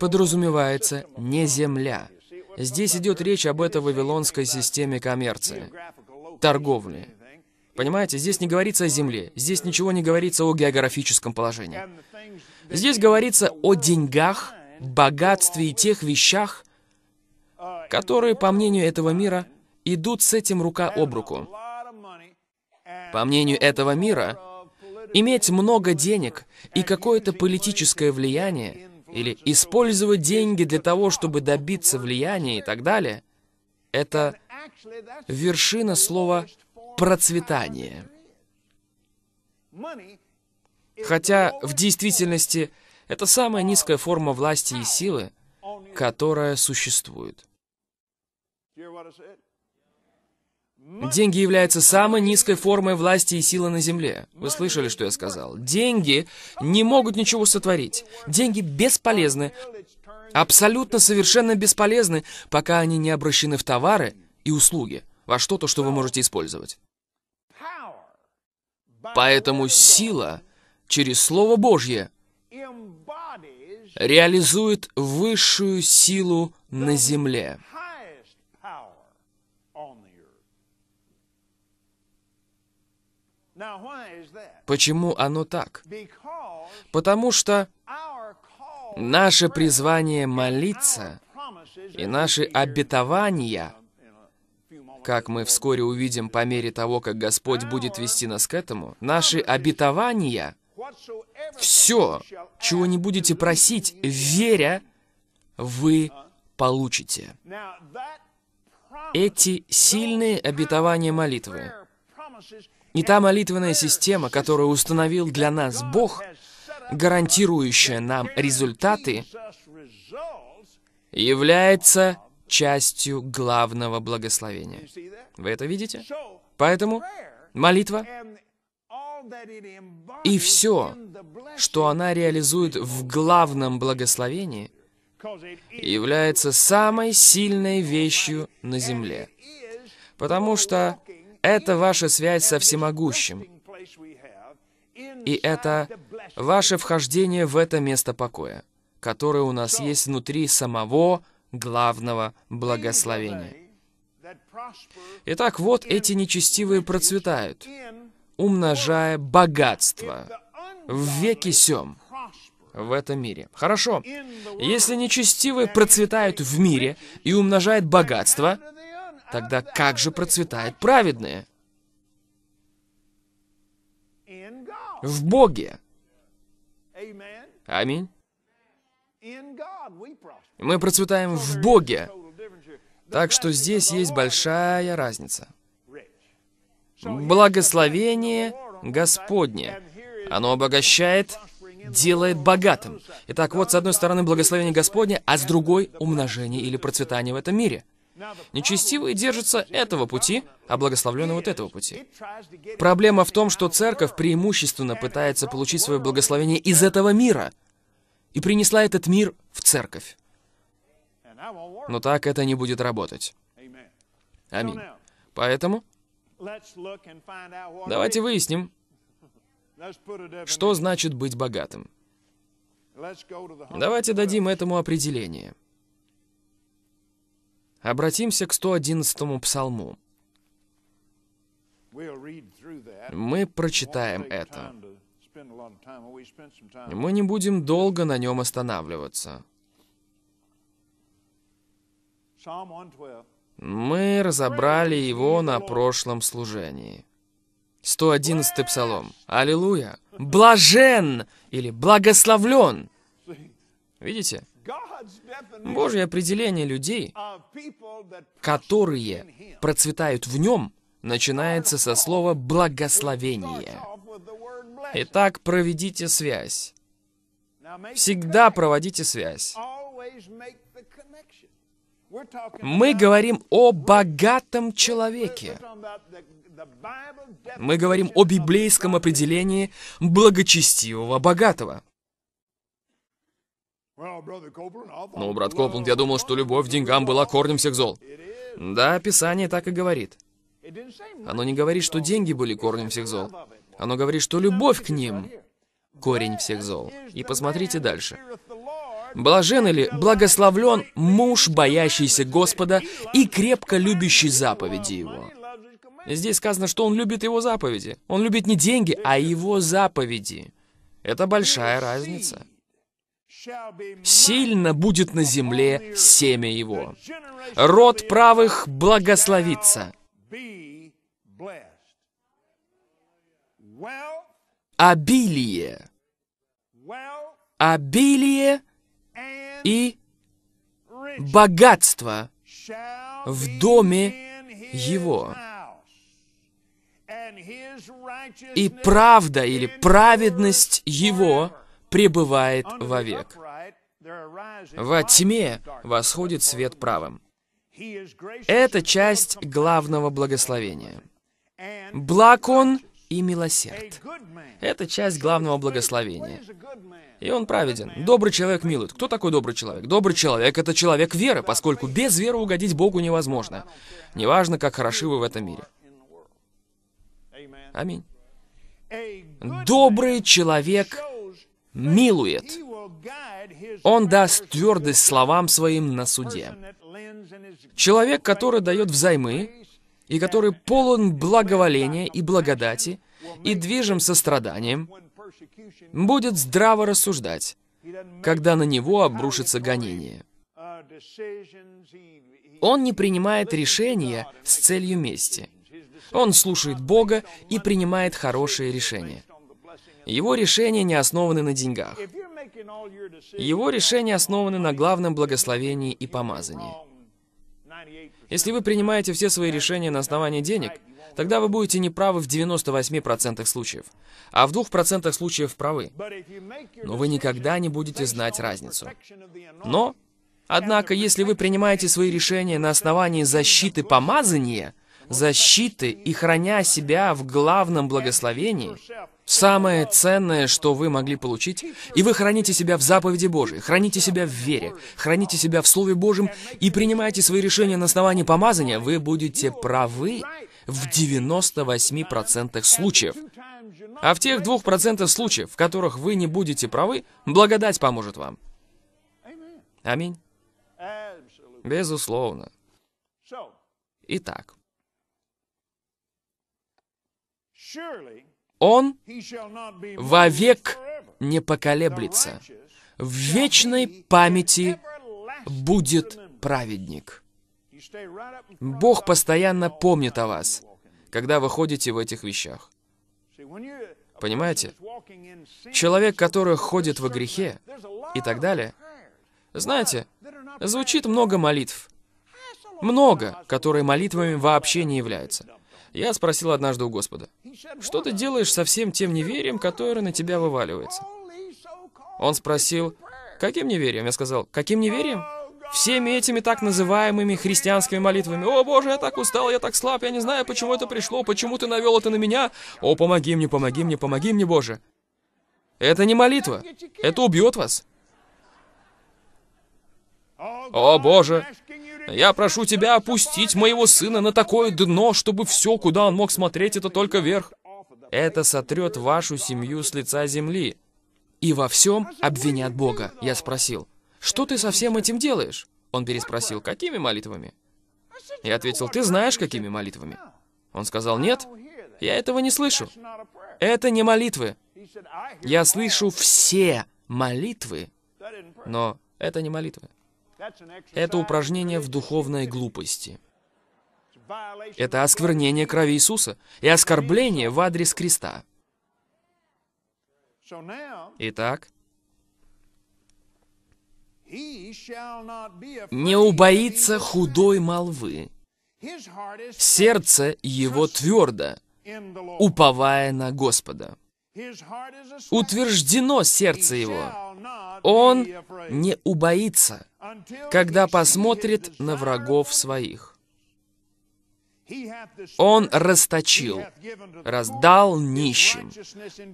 подразумевается не земля. Здесь идет речь об этой вавилонской системе коммерции, торговли. Понимаете, здесь не говорится о земле, здесь ничего не говорится о географическом положении. Здесь говорится о деньгах, богатстве и тех вещах, которые, по мнению этого мира, идут с этим рука об руку. По мнению этого мира, иметь много денег и какое-то политическое влияние или использовать деньги для того, чтобы добиться влияния и так далее, это вершина слова «процветание». Хотя в действительности это самая низкая форма власти и силы, которая существует. Деньги являются самой низкой формой власти и силы на земле. Вы слышали, что я сказал? Деньги не могут ничего сотворить. Деньги бесполезны, абсолютно совершенно бесполезны, пока они не обращены в товары и услуги, во что-то, что вы можете использовать. Поэтому сила через Слово Божье реализует высшую силу на земле. Почему оно так? Потому что наше призвание молиться и наши обетования, как мы вскоре увидим по мере того, как Господь будет вести нас к этому, наши обетования, все, чего не будете просить, веря, вы получите. Эти сильные обетования молитвы и та молитвенная система, которую установил для нас Бог, гарантирующая нам результаты, является частью главного благословения. Вы это видите? Поэтому молитва и все, что она реализует в главном благословении, является самой сильной вещью на земле. Потому что это ваша связь со всемогущим. И это ваше вхождение в это место покоя, которое у нас есть внутри самого главного благословения. Итак, вот эти нечестивые процветают, умножая богатство в веки сем в этом мире. Хорошо. Если нечестивые процветают в мире и умножают богатство, Тогда как же процветает праведные? В Боге. Аминь. Мы процветаем в Боге. Так что здесь есть большая разница. Благословение Господне. Оно обогащает, делает богатым. Итак, вот с одной стороны благословение Господне, а с другой умножение или процветание в этом мире. Нечестивые держатся этого пути, а благословленные вот этого пути. Проблема в том, что церковь преимущественно пытается получить свое благословение из этого мира и принесла этот мир в церковь. Но так это не будет работать. Аминь. Поэтому давайте выясним, что значит быть богатым. Давайте дадим этому определение. Обратимся к 111-му псалму. Мы прочитаем это. Мы не будем долго на нем останавливаться. Мы разобрали его на прошлом служении. 111 псалом. Аллилуйя! Блажен или благословлен! Видите? Божье определение людей, которые процветают в нем, начинается со слова «благословение». Итак, проведите связь. Всегда проводите связь. Мы говорим о богатом человеке. Мы говорим о библейском определении благочестивого богатого. Ну, брат Копланд, я думал, что любовь к деньгам была корнем всех зол. Да, Писание так и говорит. Оно не говорит, что деньги были корнем всех зол. Оно говорит, что любовь к ним — корень всех зол. И посмотрите дальше. Блажен или благословлен муж, боящийся Господа и крепко любящий заповеди Его. Здесь сказано, что он любит его заповеди. Он любит не деньги, а его заповеди. Это большая разница. Сильно будет на земле семя его. Род правых благословится. Обилие. Обилие и богатство в доме его. И правда или праведность его пребывает вовек. Во тьме восходит свет правым. Это часть главного благословения. Благ он и милосерд. Это часть главного благословения. И он праведен. Добрый человек милует. Кто такой добрый человек? Добрый человек — это человек веры, поскольку без веры угодить Богу невозможно. Неважно, как хороши вы в этом мире. Аминь. Добрый человек милует. Он даст твердость словам своим на суде. Человек, который дает взаймы, и который полон благоволения и благодати, и движим состраданием, будет здраво рассуждать, когда на него обрушится гонение. Он не принимает решения с целью мести. Он слушает Бога и принимает хорошие решения. Его решения не основаны на деньгах. Его решения основаны на главном благословении и помазании. Если вы принимаете все свои решения на основании денег, тогда вы будете неправы в 98% случаев, а в 2% случаев правы. Но вы никогда не будете знать разницу. Но, однако, если вы принимаете свои решения на основании защиты помазания, защиты и храня себя в главном благословении, Самое ценное, что вы могли получить, и вы храните себя в заповеди Божьей, храните себя в вере, храните себя в Слове Божьем и принимаете свои решения на основании помазания, вы будете правы в 98% случаев. А в тех 2% случаев, в которых вы не будете правы, благодать поможет вам. Аминь. Безусловно. Итак. Он вовек не поколеблется. В вечной памяти будет праведник. Бог постоянно помнит о вас, когда вы ходите в этих вещах. Понимаете? Человек, который ходит во грехе и так далее, знаете, звучит много молитв. Много, которые молитвами вообще не являются. Я спросил однажды у Господа, что ты делаешь со всем тем неверием, которое на тебя вываливается? Он спросил, каким неверием? Я сказал, каким неверием? Всеми этими так называемыми христианскими молитвами. «О, Боже, я так устал, я так слаб, я не знаю, почему это пришло, почему ты навел это на меня? О, помоги мне, помоги мне, помоги мне, Боже!» Это не молитва, это убьет вас. «О, Боже, я прошу тебя опустить моего сына на такое дно, чтобы все, куда он мог смотреть, это только вверх. Это сотрет вашу семью с лица земли. И во всем обвинят Бога, я спросил. Что ты со всем этим делаешь? Он переспросил, какими молитвами? Я ответил, ты знаешь, какими молитвами? Он сказал, нет, я этого не слышу. Это не молитвы. Я слышу все молитвы, но это не молитвы. Это упражнение в духовной глупости. Это осквернение крови Иисуса и оскорбление в адрес креста. Итак, не убоится худой молвы. Сердце его твердо, уповая на Господа. Утверждено сердце его, он не убоится, когда посмотрит на врагов своих. Он расточил, раздал нищим.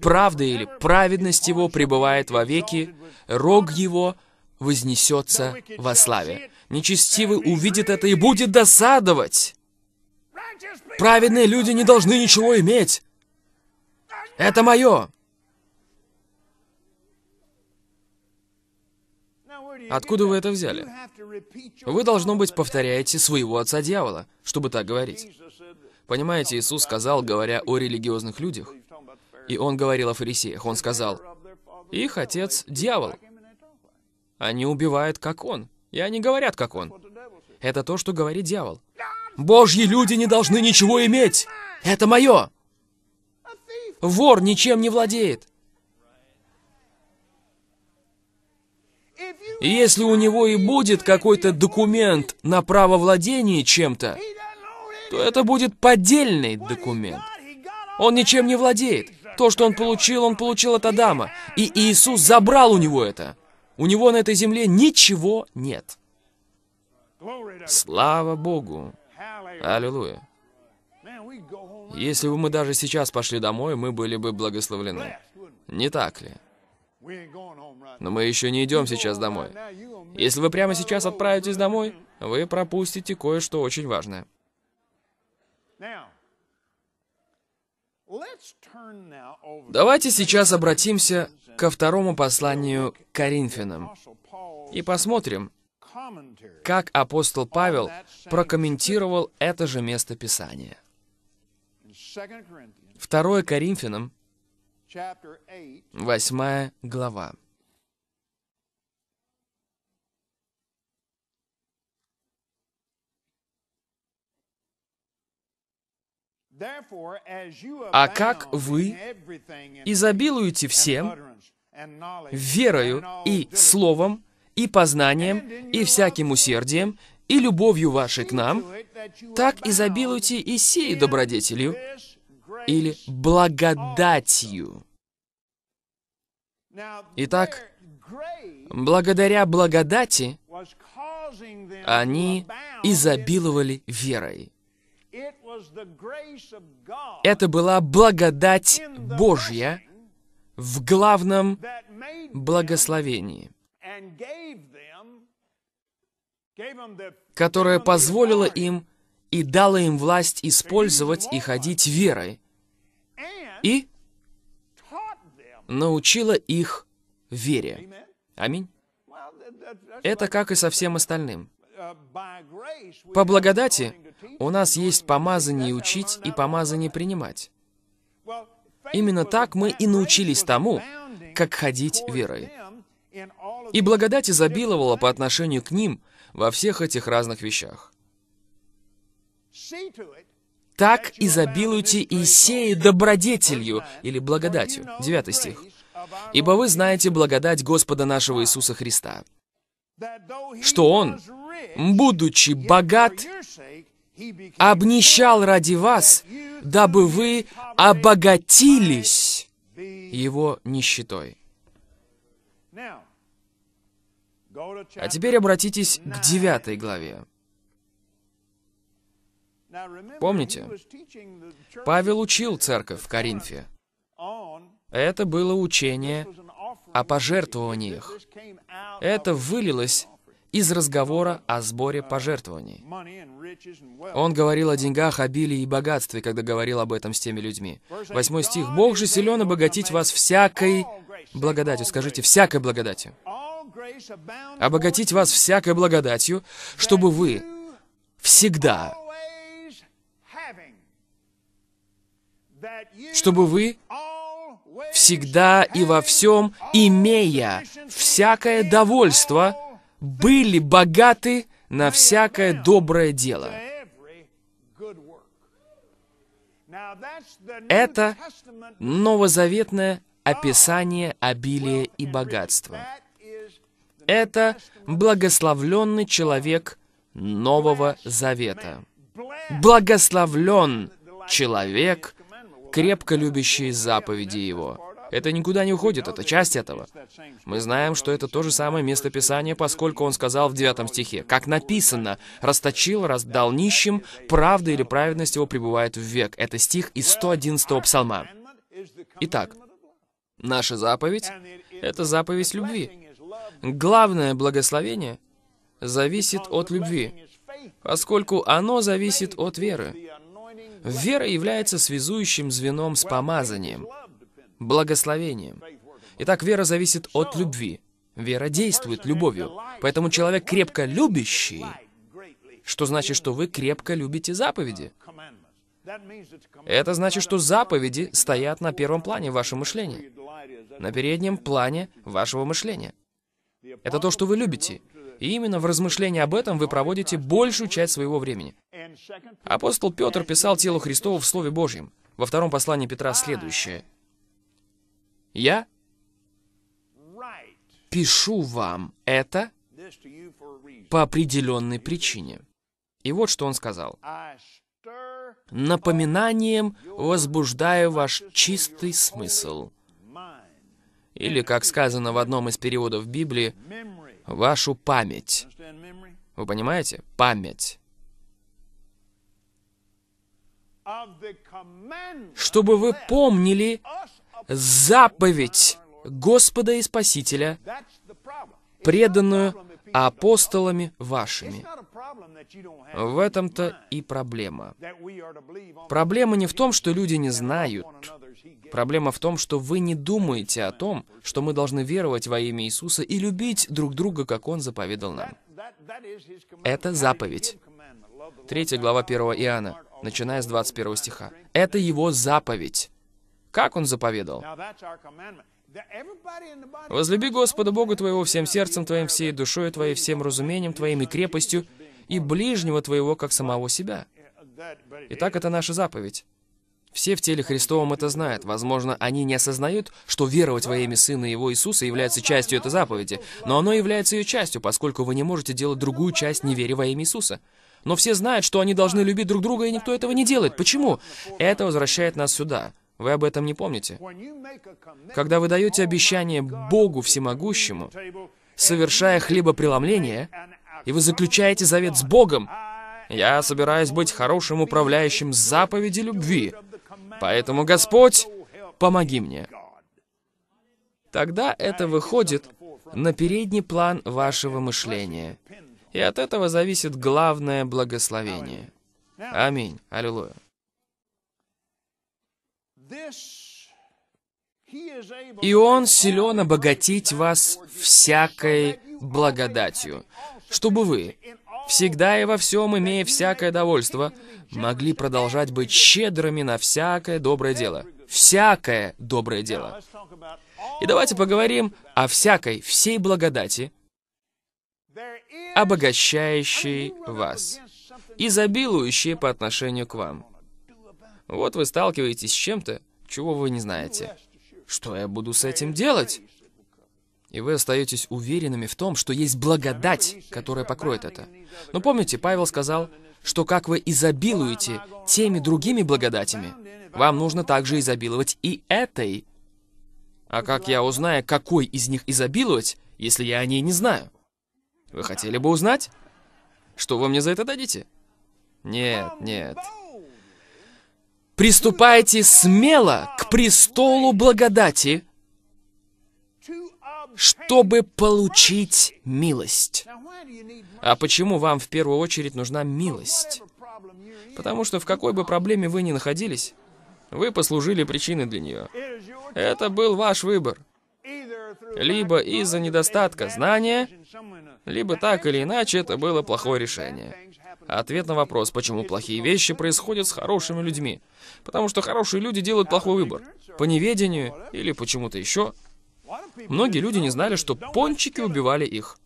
Правда или праведность его пребывает вовеки, рог его вознесется во славе. Нечестивый увидит это и будет досадовать. Праведные люди не должны ничего иметь. Это мое. Откуда вы это взяли? Вы, должно быть, повторяете своего отца дьявола, чтобы так говорить. Понимаете, Иисус сказал, говоря о религиозных людях, и Он говорил о фарисеях, Он сказал, «Их отец — дьявол. Они убивают, как он, и они говорят, как он. Это то, что говорит дьявол. Божьи люди не должны ничего иметь! Это мое!» Вор ничем не владеет. И если у него и будет какой-то документ на право владения чем-то, то это будет поддельный документ. Он ничем не владеет. То, что он получил, он получил от Адама. И Иисус забрал у него это. У него на этой земле ничего нет. Слава Богу! Аллилуйя! Если бы мы даже сейчас пошли домой, мы были бы благословлены. Не так ли? Но мы еще не идем сейчас домой. Если вы прямо сейчас отправитесь домой, вы пропустите кое-что очень важное. Давайте сейчас обратимся ко второму посланию к Коринфянам и посмотрим, как апостол Павел прокомментировал это же место Писания. 2 Коринфянам, 8 глава. А как вы изобилуете всем верою и словом, и познанием, и всяким усердием, и любовью вашей к нам, так изобилуйте и сей добродетелью или благодатью. Итак, благодаря благодати они изобиловали верой. Это была благодать Божья в главном благословении, которая позволила им и дала им власть использовать и ходить верой, и научила их вере. Аминь. Это как и со всем остальным. По благодати у нас есть помазание учить и помазание принимать. Именно так мы и научились тому, как ходить верой. И благодать изобиловала по отношению к ним во всех этих разных вещах. «Так изобилуйте и сеи добродетелью» или благодатью. Девятый стих. «Ибо вы знаете благодать Господа нашего Иисуса Христа, что Он, будучи богат, обнищал ради вас, дабы вы обогатились его нищетой. А теперь обратитесь к девятой главе. Помните, Павел учил церковь в Коринфе. Это было учение о пожертвованиях. Это вылилось из разговора о сборе пожертвований. Он говорил о деньгах, обилии и богатстве, когда говорил об этом с теми людьми. Восьмой стих. «Бог же силен обогатить вас всякой благодатью». Скажите, «всякой благодатью». «Обогатить вас всякой благодатью, чтобы вы всегда...» чтобы вы всегда и во всем, имея всякое довольство, были богаты на всякое доброе дело. Это новозаветное описание обилия и богатства. Это благословленный человек Нового Завета. Благословлен человек, крепко любящий заповеди его. Это никуда не уходит, это часть этого. Мы знаем, что это то же самое местописание, поскольку он сказал в 9 стихе, «Как написано, расточил, раздал нищим, правда или праведность его пребывает в век». Это стих из 111 псалма. Итак, наша заповедь — это заповедь любви. Главное благословение зависит от любви, поскольку оно зависит от веры. Вера является связующим звеном с помазанием благословением. Итак, вера зависит от любви. Вера действует любовью. Поэтому человек крепко любящий, что значит, что вы крепко любите заповеди. Это значит, что заповеди стоят на первом плане вашего мышления, на переднем плане вашего мышления. Это то, что вы любите. И именно в размышлении об этом вы проводите большую часть своего времени. Апостол Петр писал телу Христову в Слове Божьем. Во втором послании Петра следующее – я пишу вам это по определенной причине. И вот что он сказал. Напоминанием возбуждаю ваш чистый смысл. Или, как сказано в одном из переводов Библии, вашу память. Вы понимаете? Память. Чтобы вы помнили заповедь Господа и Спасителя, преданную апостолами вашими. В этом-то и проблема. Проблема не в том, что люди не знают. Проблема в том, что вы не думаете о том, что мы должны веровать во имя Иисуса и любить друг друга, как Он заповедал нам. Это заповедь. Третья глава 1 Иоанна, начиная с 21 стиха. Это его заповедь. Как он заповедал? «Возлюби Господа Бога твоего всем сердцем твоим, всей душою твоей, всем разумением твоим и крепостью, и ближнего твоего, как самого себя». Итак, это наша заповедь. Все в теле Христовом это знают. Возможно, они не осознают, что веровать во имя Сына Его Иисуса является частью этой заповеди, но оно является ее частью, поскольку вы не можете делать другую часть, не веря во имя Иисуса. Но все знают, что они должны любить друг друга, и никто этого не делает. Почему? Это возвращает нас сюда. Вы об этом не помните? Когда вы даете обещание Богу Всемогущему, совершая хлебопреломление, и вы заключаете завет с Богом, я собираюсь быть хорошим управляющим заповеди любви. Поэтому, Господь, помоги мне. Тогда это выходит на передний план вашего мышления. И от этого зависит главное благословение. Аминь. Аллилуйя. И Он силен обогатить вас всякой благодатью, чтобы вы, всегда и во всем имея всякое довольство, могли продолжать быть щедрыми на всякое доброе дело. Всякое доброе дело. И давайте поговорим о всякой, всей благодати, обогащающей вас, изобилующей по отношению к вам. Вот вы сталкиваетесь с чем-то, чего вы не знаете. Что я буду с этим делать? И вы остаетесь уверенными в том, что есть благодать, которая покроет это. Но помните, Павел сказал, что как вы изобилуете теми другими благодатями, вам нужно также изобиловать и этой. А как я узнаю, какой из них изобиловать, если я о ней не знаю? Вы хотели бы узнать? Что вы мне за это дадите? Нет, нет. Приступайте смело к престолу благодати, чтобы получить милость. А почему вам в первую очередь нужна милость? Потому что в какой бы проблеме вы ни находились, вы послужили причиной для нее. Это был ваш выбор. Либо из-за недостатка знания, либо так или иначе это было плохое решение. Ответ на вопрос, почему плохие вещи происходят с хорошими людьми. Потому что хорошие люди делают плохой выбор. По неведению или почему-то еще. Многие люди не знали, что пончики убивали их.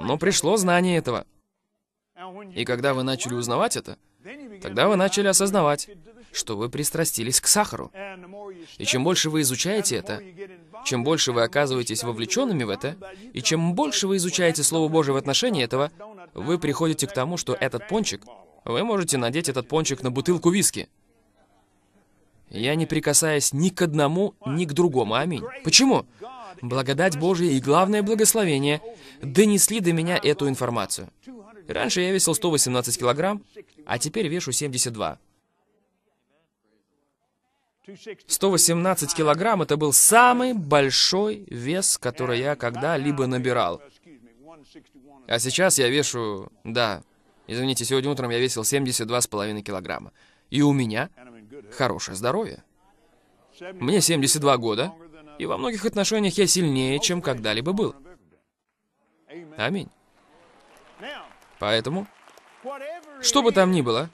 Но пришло знание этого. И когда вы начали узнавать это, тогда вы начали осознавать, что вы пристрастились к сахару. И чем больше вы изучаете это, чем больше вы оказываетесь вовлеченными в это, и чем больше вы изучаете Слово Божие в отношении этого, вы приходите к тому, что этот пончик, вы можете надеть этот пончик на бутылку виски. Я не прикасаясь ни к одному, ни к другому. Аминь. Почему? Благодать Божия и главное благословение донесли до меня эту информацию. Раньше я весил 118 килограмм, а теперь вешу 72. 118 килограмм — это был самый большой вес, который я когда-либо набирал. А сейчас я вешу... Да, извините, сегодня утром я весил 72,5 килограмма. И у меня хорошее здоровье. Мне 72 года, и во многих отношениях я сильнее, чем когда-либо был. Аминь. Поэтому, что бы там ни было,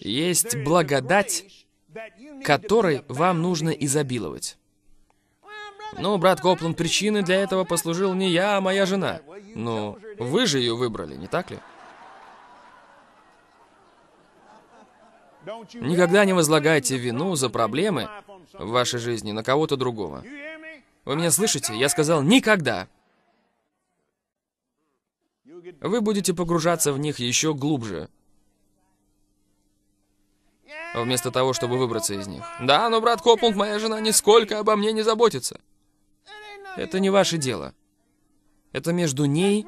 есть благодать который вам нужно изобиловать. Ну, брат Копланд, причины для этого послужил не я, а моя жена. Но вы же ее выбрали, не так ли? Никогда не возлагайте вину за проблемы в вашей жизни на кого-то другого. Вы меня слышите? Я сказал «никогда». Вы будете погружаться в них еще глубже, вместо того, чтобы выбраться из них. «Да, но, брат Копланд, моя жена нисколько обо мне не заботится». «Это не ваше дело. Это между ней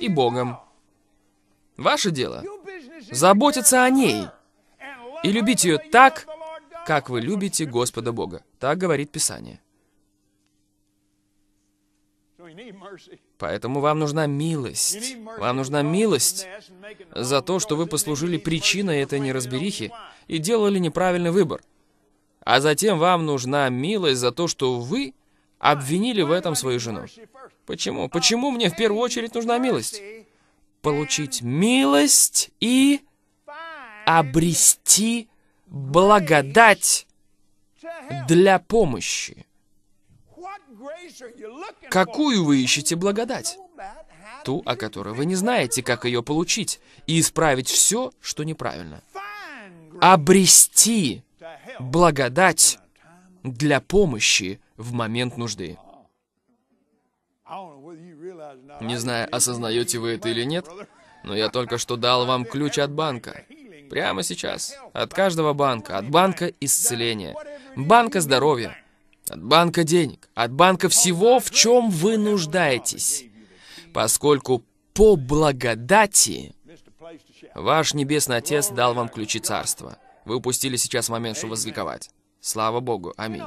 и Богом. Ваше дело — заботиться о ней и любить ее так, как вы любите Господа Бога». Так говорит Писание. Поэтому вам нужна милость. Вам нужна милость за то, что вы послужили причиной этой неразберихи и делали неправильный выбор. А затем вам нужна милость за то, что вы обвинили в этом свою жену. Почему? Почему мне в первую очередь нужна милость? Получить милость и обрести благодать для помощи. Какую вы ищете благодать? Ту, о которой вы не знаете, как ее получить, и исправить все, что неправильно. Обрести благодать для помощи в момент нужды. Не знаю, осознаете вы это или нет, но я только что дал вам ключ от банка. Прямо сейчас. От каждого банка. От банка исцеления. Банка здоровья. От банка денег, от банка всего, в чем вы нуждаетесь. Поскольку по благодати ваш Небесный Отец дал вам ключи Царства. Вы упустили сейчас момент, чтобы возликовать. Слава Богу. Аминь.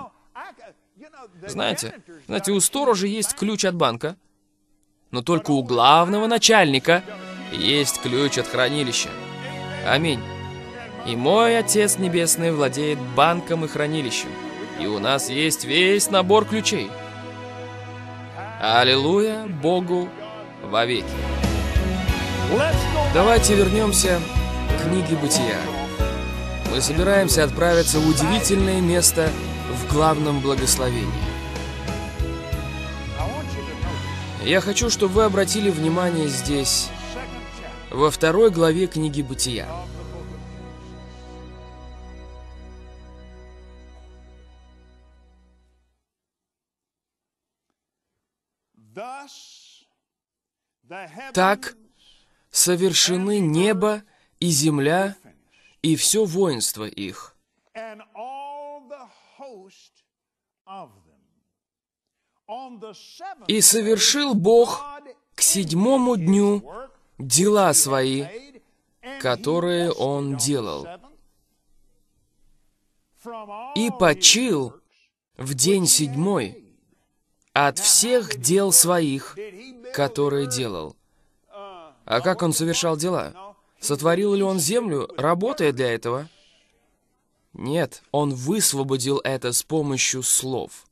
Знаете, знаете, у сторожа есть ключ от банка, но только у главного начальника есть ключ от хранилища. Аминь. И мой Отец Небесный владеет банком и хранилищем и у нас есть весь набор ключей. Аллилуйя Богу вовеки. Давайте вернемся к книге Бытия. Мы собираемся отправиться в удивительное место в главном благословении. Я хочу, чтобы вы обратили внимание здесь, во второй главе книги Бытия. Так совершены небо и земля и все воинство их. И совершил Бог к седьмому дню дела свои, которые Он делал. И почил в день седьмой, от всех дел своих, которые делал. А как он совершал дела? Сотворил ли он землю, работая для этого? Нет, он высвободил это с помощью слов.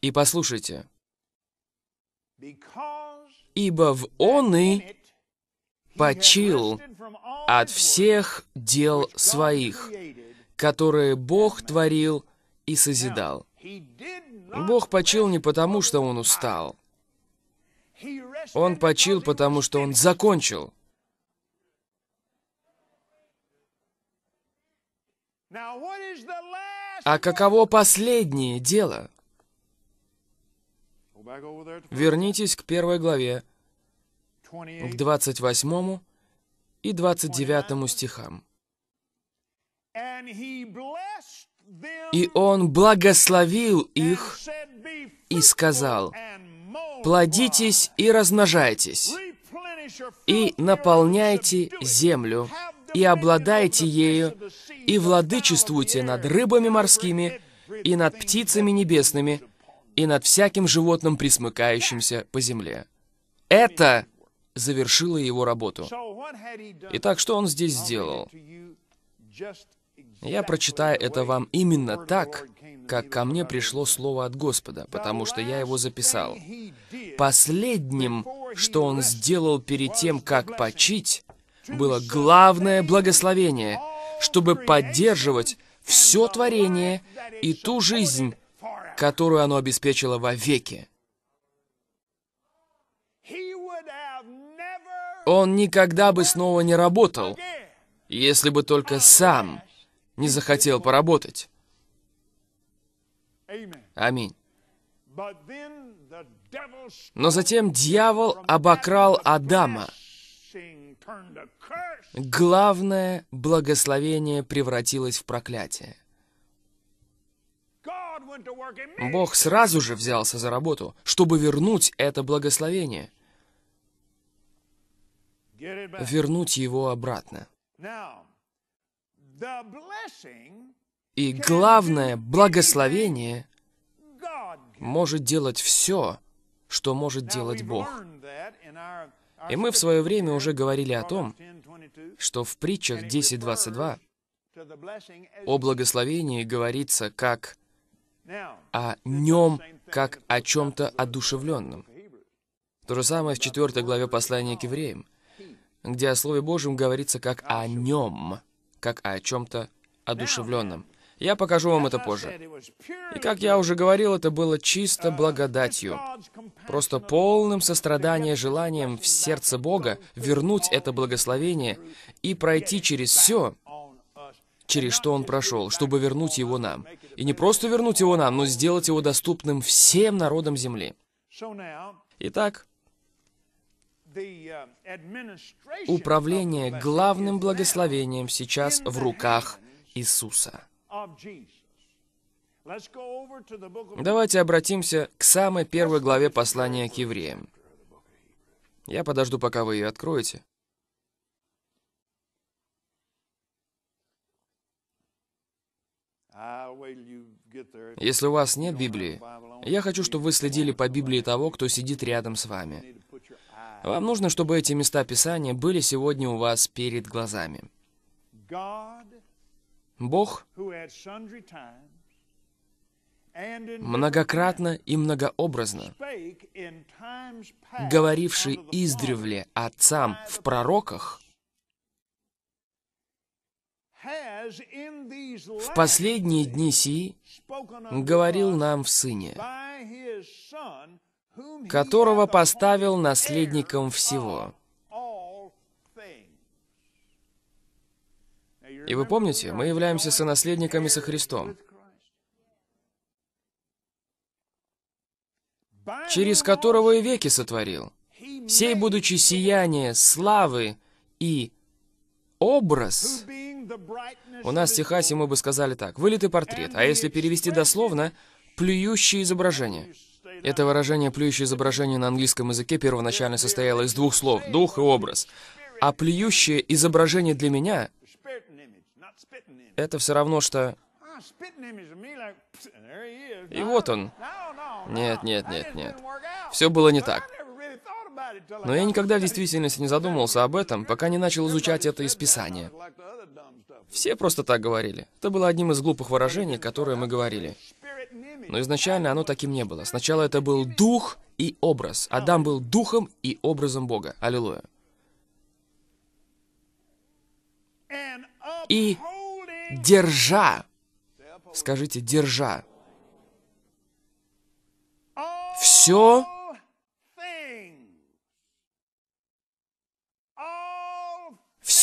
И послушайте. «Ибо в он и почил от всех дел своих, которые Бог творил и созидал». Бог почил не потому, что он устал. Он почил, потому что он закончил. А каково последнее дело? Вернитесь к первой главе, к 28 и 29 стихам. И Он благословил их и сказал, «Плодитесь и размножайтесь, и наполняйте землю, и обладайте ею, и владычествуйте над рыбами морскими, и над птицами небесными, и над всяким животным, присмыкающимся по земле». Это завершило его работу. Итак, что он здесь сделал? Я прочитаю это вам именно так, как ко мне пришло слово от Господа, потому что я его записал. Последним, что он сделал перед тем, как почить, было главное благословение, чтобы поддерживать все творение и ту жизнь, которую оно обеспечило вовеки. Он никогда бы снова не работал, если бы только сам не захотел поработать. Аминь. Но затем дьявол обокрал Адама. Главное благословение превратилось в проклятие. Бог сразу же взялся за работу, чтобы вернуть это благословение. Вернуть его обратно. И главное, благословение может делать все, что может делать Бог. И мы в свое время уже говорили о том, что в притчах 10.22 о благословении говорится как о нем, как о чем-то одушевленном. То же самое в 4 главе послания к евреям, где о Слове Божьем говорится как о нем как о чем-то одушевленном. Я покажу вам это позже. И как я уже говорил, это было чисто uh, благодатью, просто полным сострадания желанием в сердце Бога вернуть это благословение и пройти через все, через что Он прошел, чтобы вернуть его нам. И не просто вернуть его нам, но сделать его доступным всем народам земли. Итак, Uh, Управление главным благословением сейчас в руках Иисуса. Давайте обратимся к самой первой главе послания к евреям. Я подожду, пока вы ее откроете. Ah, Если у вас нет Библии, я хочу, чтобы вы следили по Библии того, кто сидит рядом с вами. Вам нужно, чтобы эти места Писания были сегодня у вас перед глазами. Бог многократно и многообразно, говоривший издревле отцам в пророках, в последние дни сии говорил нам в Сыне, которого поставил наследником всего. И вы помните, мы являемся сонаследниками со Христом, через которого и веки сотворил, сей, будучи сияние, славы и образ. У нас в Техасе мы бы сказали так, вылитый портрет, а если перевести дословно, плюющее изображение – это выражение «плюющее изображение» на английском языке первоначально состояло из двух слов – дух и образ. А плюющее изображение для меня – это все равно, что... И вот он. Нет, нет, нет, нет. Все было не так. Но я никогда в действительности не задумывался об этом, пока не начал изучать это из Писания. Все просто так говорили. Это было одним из глупых выражений, которые мы говорили. Но изначально оно таким не было. Сначала это был дух и образ. Адам был духом и образом Бога. Аллилуйя. И держа, скажите, держа, все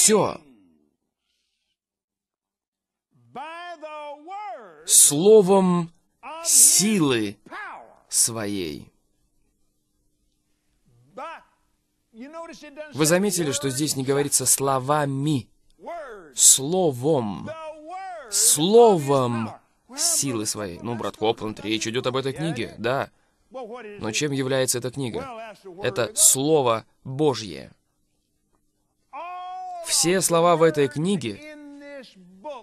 все. Словом силы своей. Вы заметили, что здесь не говорится словами, словом, словом силы своей. Ну, брат Копланд, речь идет об этой книге, да. Но чем является эта книга? Это Слово Божье. Все слова в этой книге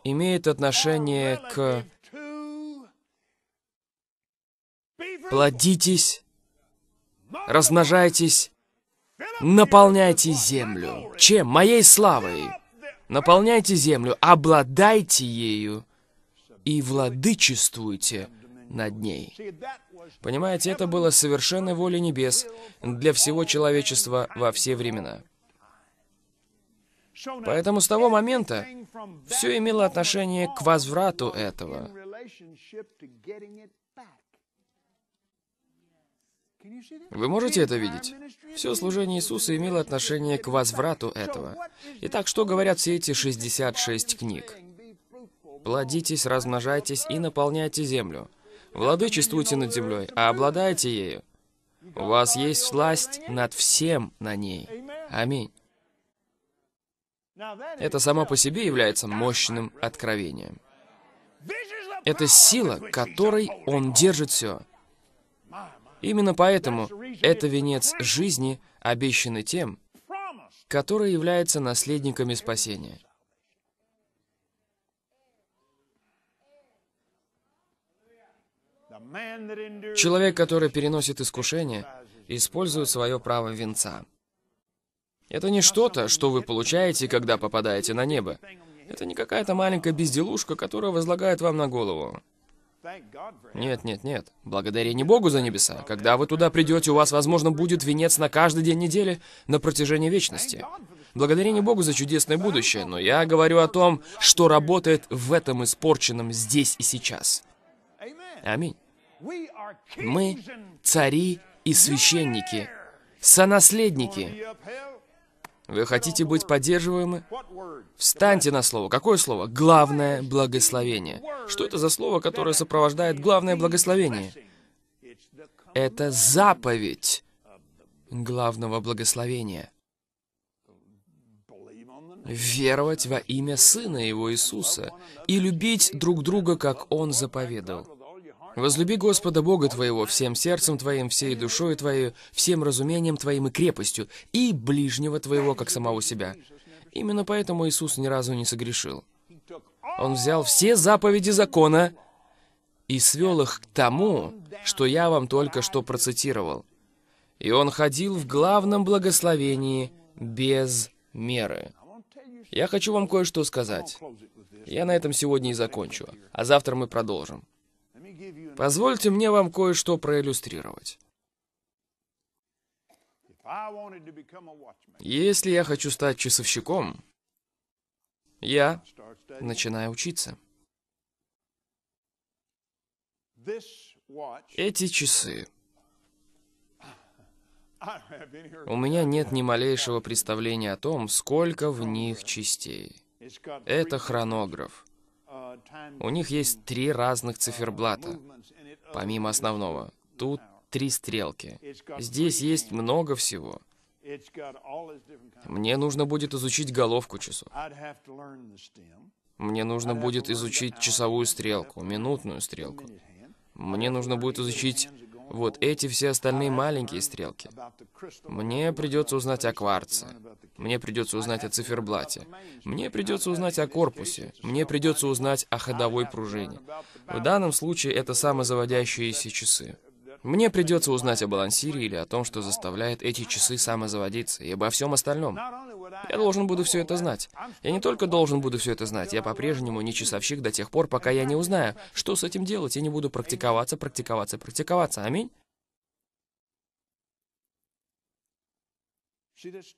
имеют отношение к «плодитесь, размножайтесь, наполняйте землю». Чем? Моей славой. Наполняйте землю, обладайте ею и владычествуйте над ней. Понимаете, это было совершенно волей небес для всего человечества во все времена. Поэтому с того момента все имело отношение к возврату этого. Вы можете это видеть? Все служение Иисуса имело отношение к возврату этого. Итак, что говорят все эти 66 книг? «Плодитесь, размножайтесь и наполняйте землю. Владычествуйте над землей, а обладайте ею. У вас есть власть над всем на ней. Аминь. Это само по себе является мощным откровением. Это сила, которой он держит все. Именно поэтому это венец жизни, обещанный тем, которые являются наследниками спасения. Человек, который переносит искушение, использует свое право венца. Это не что-то, что вы получаете, когда попадаете на небо. Это не какая-то маленькая безделушка, которая возлагает вам на голову. Нет, нет, нет. Благодарение Богу за небеса. Когда вы туда придете, у вас, возможно, будет венец на каждый день недели на протяжении вечности. Благодарение Богу за чудесное будущее, но я говорю о том, что работает в этом испорченном здесь и сейчас. Аминь. Мы цари и священники, сонаследники, вы хотите быть поддерживаемы? Встаньте на слово. Какое слово? Главное благословение. Что это за слово, которое сопровождает главное благословение? Это заповедь главного благословения. Веровать во имя Сына Его Иисуса и любить друг друга, как Он заповедал. Возлюби Господа Бога твоего всем сердцем твоим, всей душою твоей, всем разумением твоим и крепостью, и ближнего твоего, как самого себя. Именно поэтому Иисус ни разу не согрешил. Он взял все заповеди закона и свел их к тому, что я вам только что процитировал. И он ходил в главном благословении без меры. Я хочу вам кое-что сказать. Я на этом сегодня и закончу, а завтра мы продолжим. Позвольте мне вам кое-что проиллюстрировать. Если я хочу стать часовщиком, я начинаю учиться. Эти часы. У меня нет ни малейшего представления о том, сколько в них частей. Это хронограф. У них есть три разных циферблата, помимо основного. Тут три стрелки. Здесь есть много всего. Мне нужно будет изучить головку часов. Мне нужно будет изучить часовую стрелку, минутную стрелку. Мне нужно будет изучить вот эти все остальные маленькие стрелки. Мне придется узнать о кварце. Мне придется узнать о циферблате. Мне придется узнать о корпусе. Мне придется узнать о ходовой пружине. В данном случае это самозаводящиеся часы. Мне придется узнать о балансире или о том, что заставляет эти часы самозаводиться, и обо всем остальном. Я должен буду все это знать. Я не только должен буду все это знать, я по-прежнему не часовщик до тех пор, пока я не узнаю, что с этим делать, и не буду практиковаться, практиковаться, практиковаться. Аминь?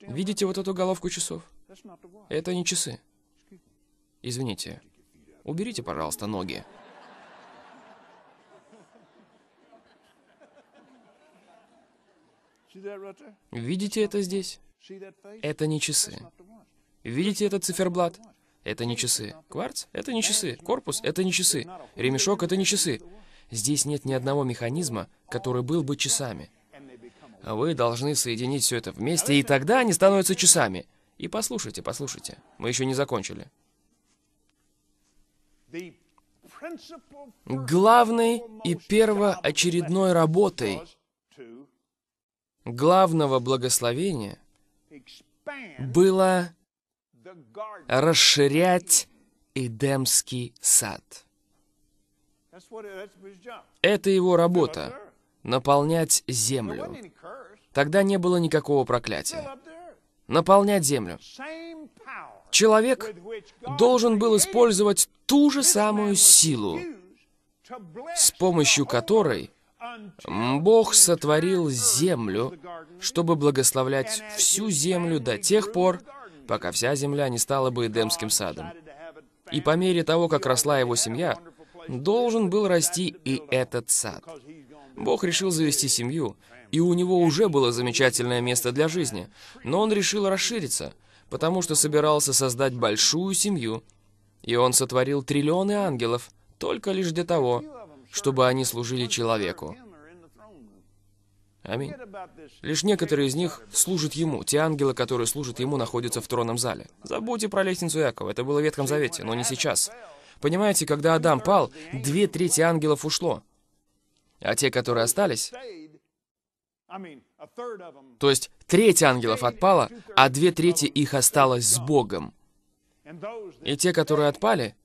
Видите вот эту головку часов? Это не часы. Извините. Уберите, пожалуйста, ноги. Видите это здесь? Это не часы. Видите этот циферблат? Это не часы. Кварц? Это не часы. Корпус? Это не часы. Ремешок? Это не часы. Здесь нет ни одного механизма, который был бы часами. А вы должны соединить все это вместе, и тогда они становятся часами. И послушайте, послушайте, мы еще не закончили. Главной и первоочередной работой главного благословения было расширять Эдемский сад. Это его работа — наполнять землю. Тогда не было никакого проклятия. Наполнять землю. Человек должен был использовать ту же самую силу, с помощью которой Бог сотворил землю, чтобы благословлять всю землю до тех пор, пока вся земля не стала бы Эдемским садом. И по мере того, как росла его семья, должен был расти и этот сад. Бог решил завести семью, и у него уже было замечательное место для жизни, но он решил расшириться, потому что собирался создать большую семью, и он сотворил триллионы ангелов, только лишь для того, чтобы они служили человеку. Аминь. Лишь некоторые из них служат Ему. Те ангелы, которые служат Ему, находятся в тронном зале. Забудьте про лестницу Якова. Это было в Ветхом Завете, но не сейчас. Понимаете, когда Адам пал, две трети ангелов ушло. А те, которые остались... То есть треть ангелов отпала, а две трети их осталось с Богом. И те, которые отпали,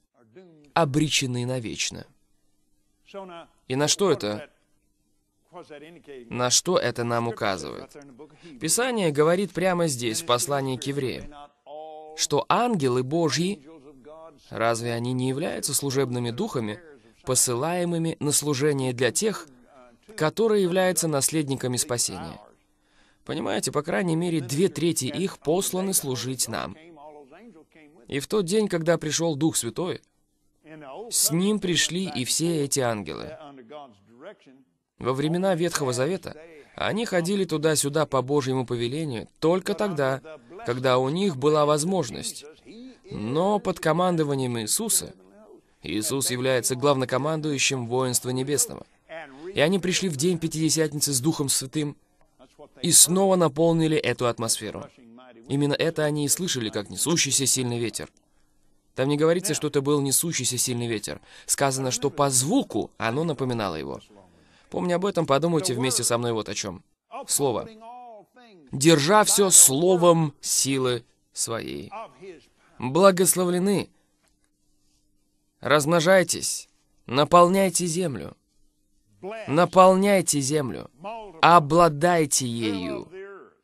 обречены навечно. И на что это? На что это нам указывает? Писание говорит прямо здесь, в послании к евреям, что ангелы Божьи, разве они не являются служебными духами, посылаемыми на служение для тех, которые являются наследниками спасения? Понимаете, по крайней мере, две трети их посланы служить нам. И в тот день, когда пришел Дух Святой, с ним пришли и все эти ангелы. Во времена Ветхого Завета они ходили туда-сюда по Божьему повелению только тогда, когда у них была возможность. Но под командованием Иисуса Иисус является главнокомандующим воинства небесного. И они пришли в день Пятидесятницы с Духом Святым и снова наполнили эту атмосферу. Именно это они и слышали, как несущийся сильный ветер. Там не говорится, что это был несущийся сильный ветер. Сказано, что по звуку оно напоминало его. Помня об этом, подумайте вместе со мной вот о чем. Слово. «Держа все словом силы своей». Благословлены. Размножайтесь. Наполняйте землю. Наполняйте землю. Обладайте ею.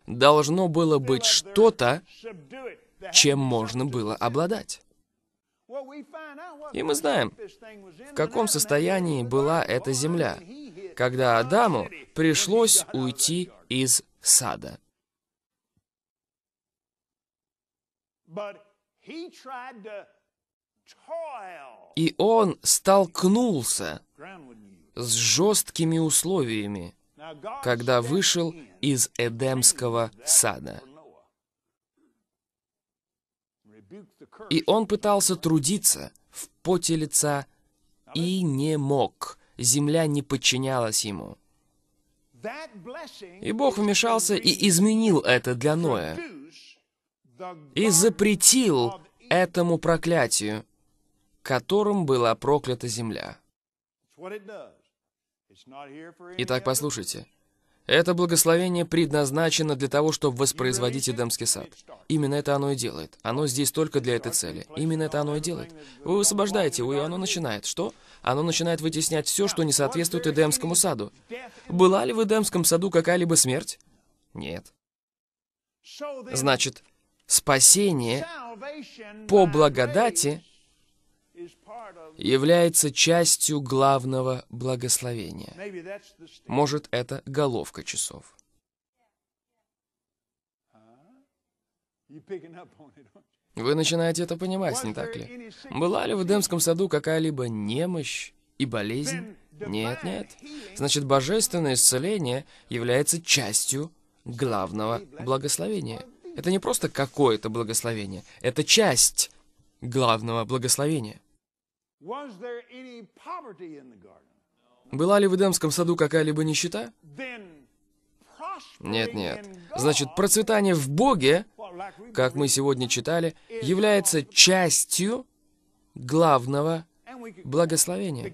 Должно было быть что-то, чем можно было обладать. И мы знаем, в каком состоянии была эта земля, когда Адаму пришлось уйти из сада. И он столкнулся с жесткими условиями, когда вышел из Эдемского сада. И он пытался трудиться в поте лица и не мог. Земля не подчинялась ему. И Бог вмешался и изменил это для Ноя. И запретил этому проклятию, которым была проклята земля. Итак, послушайте. Это благословение предназначено для того, чтобы воспроизводить Эдемский сад. Именно это оно и делает. Оно здесь только для этой цели. Именно это оно и делает. Вы высвобождаете его, и оно начинает. Что? Оно начинает вытеснять все, что не соответствует Эдемскому саду. Была ли в Эдемском саду какая-либо смерть? Нет. Значит, спасение по благодати является частью главного благословения. Может, это головка часов. Вы начинаете это понимать, не так ли? Была ли в Эдемском саду какая-либо немощь и болезнь? Нет, нет. Значит, божественное исцеление является частью главного благословения. Это не просто какое-то благословение, это часть главного благословения. Была ли в Эдемском саду какая-либо нищета? Нет, нет. Значит, процветание в Боге, как мы сегодня читали, является частью главного благословения.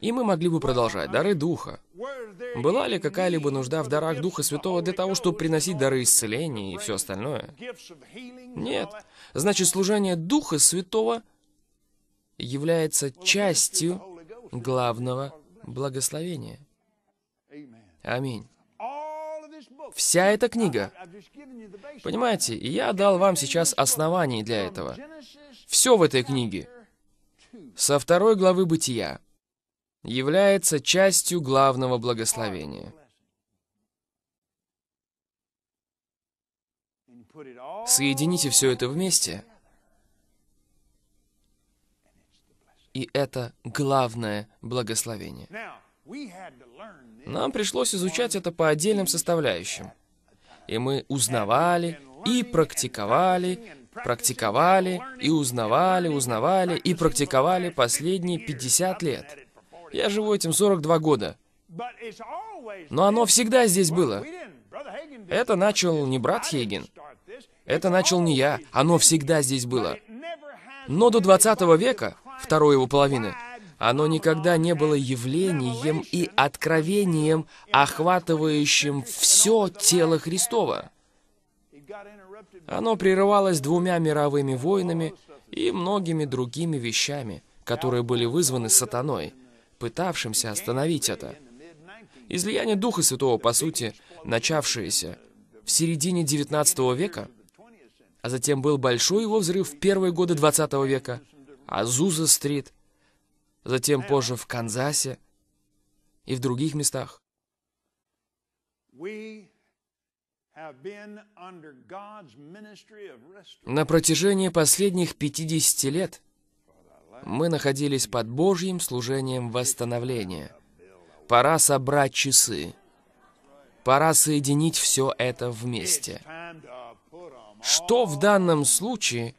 И мы могли бы продолжать. Дары Духа. Была ли какая-либо нужда в дарах Духа Святого для того, чтобы приносить дары исцеления и все остальное? Нет. Значит, служение Духа Святого – является частью главного благословения. Аминь. Вся эта книга. Понимаете, я дал вам сейчас основание для этого. Все в этой книге со второй главы Бытия является частью главного благословения. Соедините все это вместе, И это главное благословение. Нам пришлось изучать это по отдельным составляющим. И мы узнавали и практиковали, практиковали и узнавали, узнавали и практиковали последние 50 лет. Я живу этим 42 года. Но оно всегда здесь было. Это начал не брат Хейген. Это начал не я. Оно всегда здесь было. Но до 20 века второй его половины, оно никогда не было явлением и откровением, охватывающим все тело Христова. Оно прерывалось двумя мировыми войнами и многими другими вещами, которые были вызваны сатаной, пытавшимся остановить это. Излияние Духа Святого, по сути, начавшееся в середине XIX века, а затем был большой его взрыв в первые годы XX века – Азуза-стрит, затем позже в Канзасе и в других местах. На протяжении последних 50 лет мы находились под Божьим служением восстановления. Пора собрать часы. Пора соединить все это вместе. Что в данном случае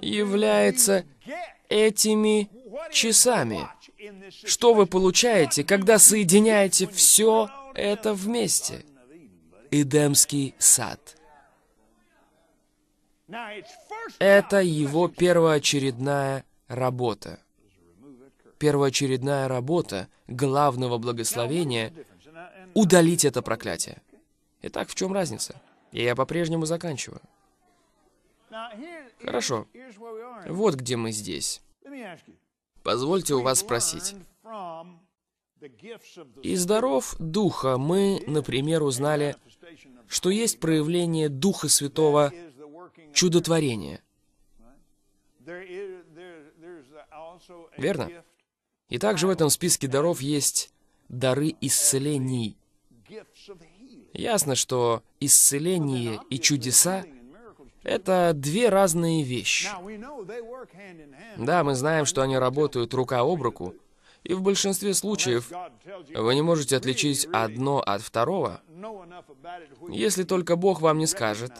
является этими часами. Что вы получаете, когда соединяете все это вместе? Эдемский сад. Это его первоочередная работа. Первоочередная работа главного благословения — удалить это проклятие. Итак, в чем разница? И я по-прежнему заканчиваю. Хорошо. Вот где мы здесь. Позвольте у вас спросить. Из даров Духа мы, например, узнали, что есть проявление Духа Святого чудотворения. Верно? И также в этом списке даров есть дары исцелений. Ясно, что исцеление и чудеса это две разные вещи. Да, мы знаем, что они работают рука об руку, и в большинстве случаев вы не можете отличить одно от второго, если только Бог вам не скажет,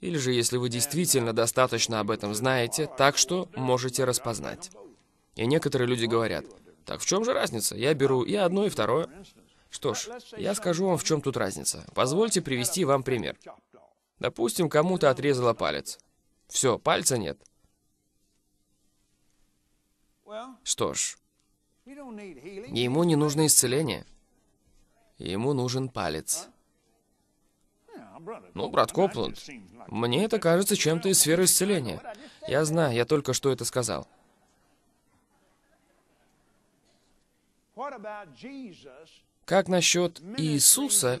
или же если вы действительно uh, достаточно об этом знаете, так что можете распознать. И некоторые люди говорят, так в чем же разница? Я беру и одно, и второе. Что ж, я скажу вам, в чем тут разница. Позвольте привести вам пример. Допустим, кому-то отрезала палец. Все, пальца нет. Что ж, ему не нужно исцеление. Ему нужен палец. Ну, брат Копланд, мне это кажется чем-то из сферы исцеления. Я знаю, я только что это сказал. Как насчет Иисуса,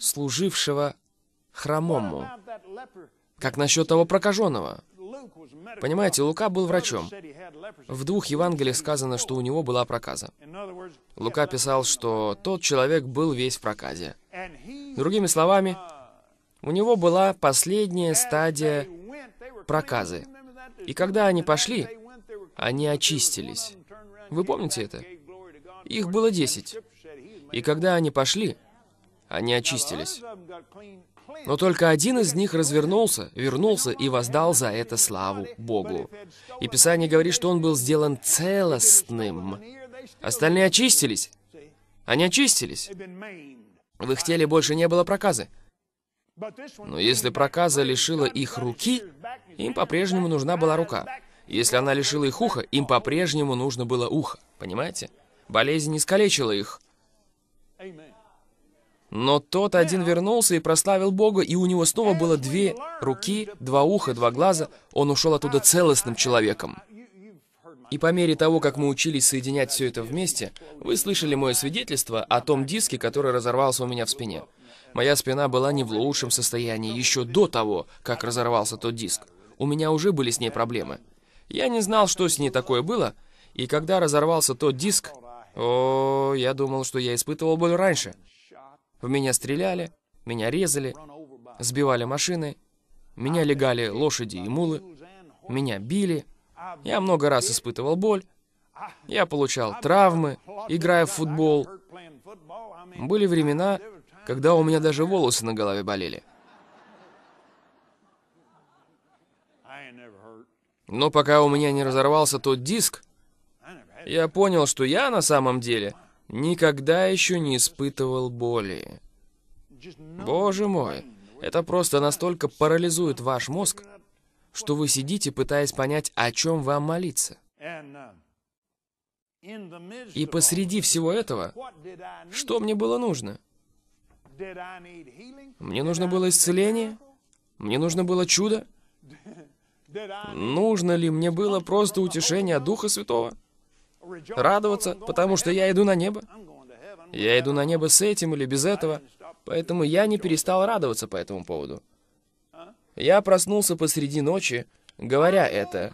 служившего хромому. Как насчет того прокаженного? Понимаете, Лука был врачом. В двух Евангелиях сказано, что у него была проказа. Лука писал, что тот человек был весь в проказе. Другими словами, у него была последняя стадия проказы. И когда они пошли, они очистились. Вы помните это? Их было десять. И когда они пошли, они очистились. Но только один из них развернулся, вернулся и воздал за это славу Богу. И Писание говорит, что он был сделан целостным. Остальные очистились. Они очистились. В их теле больше не было проказы. Но если проказа лишила их руки, им по-прежнему нужна была рука. Если она лишила их уха, им по-прежнему нужно было ухо. Понимаете? Болезнь не искалечила их. Но тот один вернулся и прославил Бога, и у него снова было две руки, два уха, два глаза. Он ушел оттуда целостным человеком. И по мере того, как мы учились соединять все это вместе, вы слышали мое свидетельство о том диске, который разорвался у меня в спине. Моя спина была не в лучшем состоянии еще до того, как разорвался тот диск. У меня уже были с ней проблемы. Я не знал, что с ней такое было, и когда разорвался тот диск, о, я думал, что я испытывал боль раньше. В меня стреляли, меня резали, сбивали машины, меня легали лошади и мулы, меня били. Я много раз испытывал боль. Я получал травмы, играя в футбол. Были времена, когда у меня даже волосы на голове болели. Но пока у меня не разорвался тот диск, я понял, что я на самом деле никогда еще не испытывал боли. Боже мой, это просто настолько парализует ваш мозг, что вы сидите, пытаясь понять, о чем вам молиться. И посреди всего этого, что мне было нужно? Мне нужно было исцеление? Мне нужно было чудо? Нужно ли мне было просто утешение Духа Святого? радоваться, потому что я иду на небо. Я иду на небо с этим или без этого, поэтому я не перестал радоваться по этому поводу. Я проснулся посреди ночи, говоря это.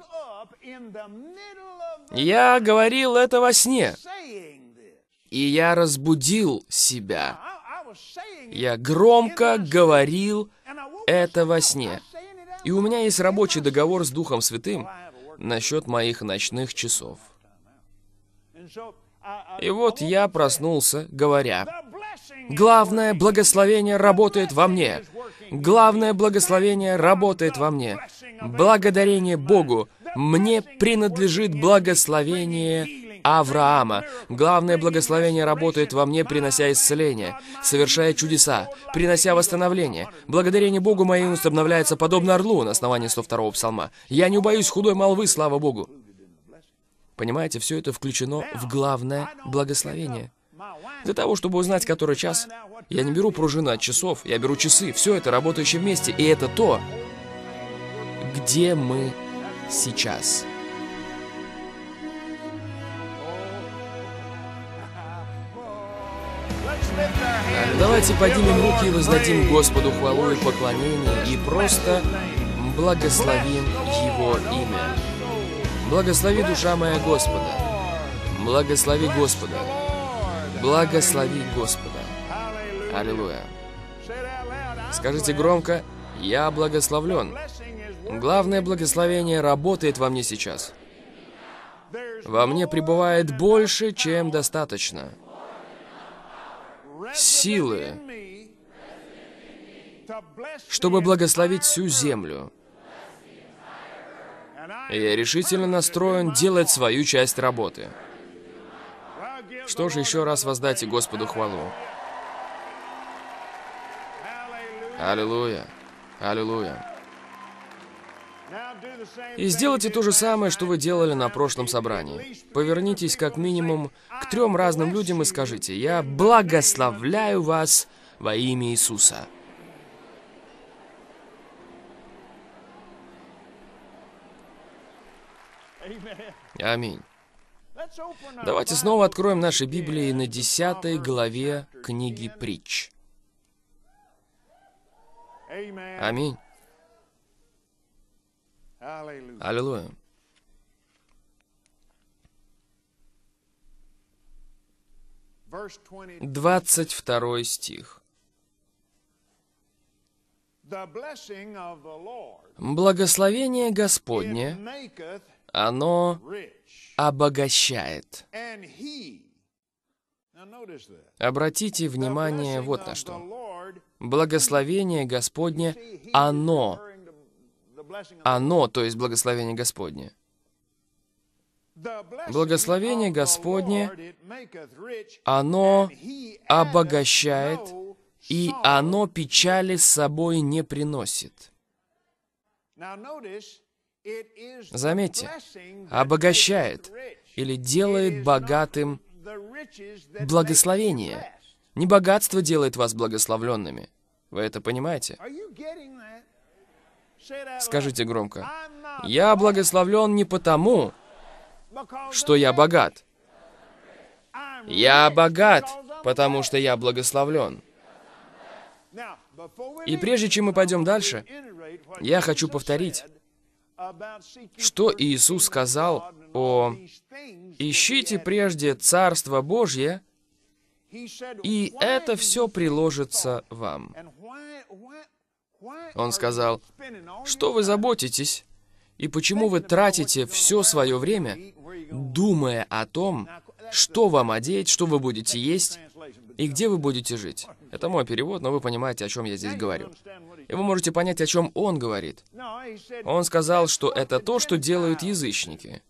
Я говорил это во сне. И я разбудил себя. Я громко говорил это во сне. И у меня есть рабочий договор с Духом Святым насчет моих ночных часов. И вот я проснулся, говоря, «Главное благословение работает во мне! Главное благословение работает во мне! Благодарение Богу! Мне принадлежит благословение Авраама! Главное благословение работает во мне, принося исцеление, совершая чудеса, принося восстановление. Благодарение Богу моей уст обновляется подобно орлу на основании 102-го псалма. Я не убоюсь худой молвы, слава Богу!» Понимаете, все это включено в главное благословение. Для того, чтобы узнать, который час, я не беру пружины от часов, я беру часы, все это работающее вместе, и это то, где мы сейчас. Давайте поднимем руки и воздадим Господу хвалу и поклонение, и просто благословим Его имя. Oh, Благослови, душа моя, Господа. Благослови Господа. Благослови Господа. Аллилуйя. Скажите громко, я благословлен. Главное благословение работает во мне сейчас. Во мне пребывает больше, чем достаточно. Силы, чтобы благословить всю землю. Я решительно настроен делать свою часть работы. Что же еще раз воздайте Господу хвалу. Аллилуйя. Аллилуйя. И сделайте то же самое, что вы делали на прошлом собрании. Повернитесь как минимум к трем разным людям и скажите, «Я благословляю вас во имя Иисуса». Аминь. Давайте снова откроем наши Библии на 10 главе книги Притч. Аминь. Аллилуйя. Двадцать второй стих. «Благословение Господне оно обогащает. Обратите внимание вот на что. Благословение Господне, оно. Оно, то есть благословение Господне. Благословение Господне, оно обогащает, и оно печали с собой не приносит. Заметьте, обогащает или делает богатым благословение. Не богатство делает вас благословленными. Вы это понимаете? Скажите громко. Я благословлен не потому, что я богат. Я богат, потому что я благословлен. И прежде чем мы пойдем дальше, я хочу повторить, что Иисус сказал о «Ищите прежде Царство Божье, и это все приложится вам». Он сказал, «Что вы заботитесь?» И почему вы тратите все свое время, думая о том, что вам одеть, что вы будете есть, и где вы будете жить? Это мой перевод, но вы понимаете, о чем я здесь говорю. И вы можете понять, о чем он говорит. Он сказал, что это то, что делают язычники.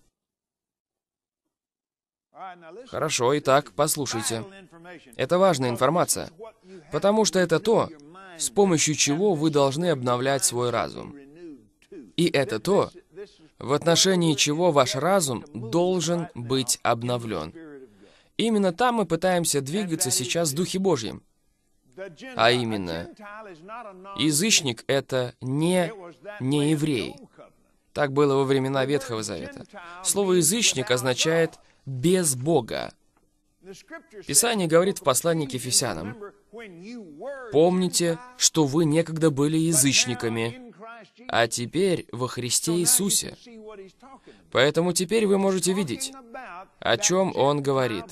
Хорошо, итак, послушайте. Это важная информация, потому что это то, с помощью чего вы должны обновлять свой разум. И это то, в отношении чего ваш разум должен быть обновлен. Именно там мы пытаемся двигаться сейчас в Духе Божьем. А именно, язычник — это не, не еврей. Так было во времена Ветхого Завета. Слово «язычник» означает «без Бога». Писание говорит в послании к Ефесянам, «Помните, что вы некогда были язычниками, а теперь во Христе Иисусе. Поэтому теперь вы можете видеть, о чем он говорит.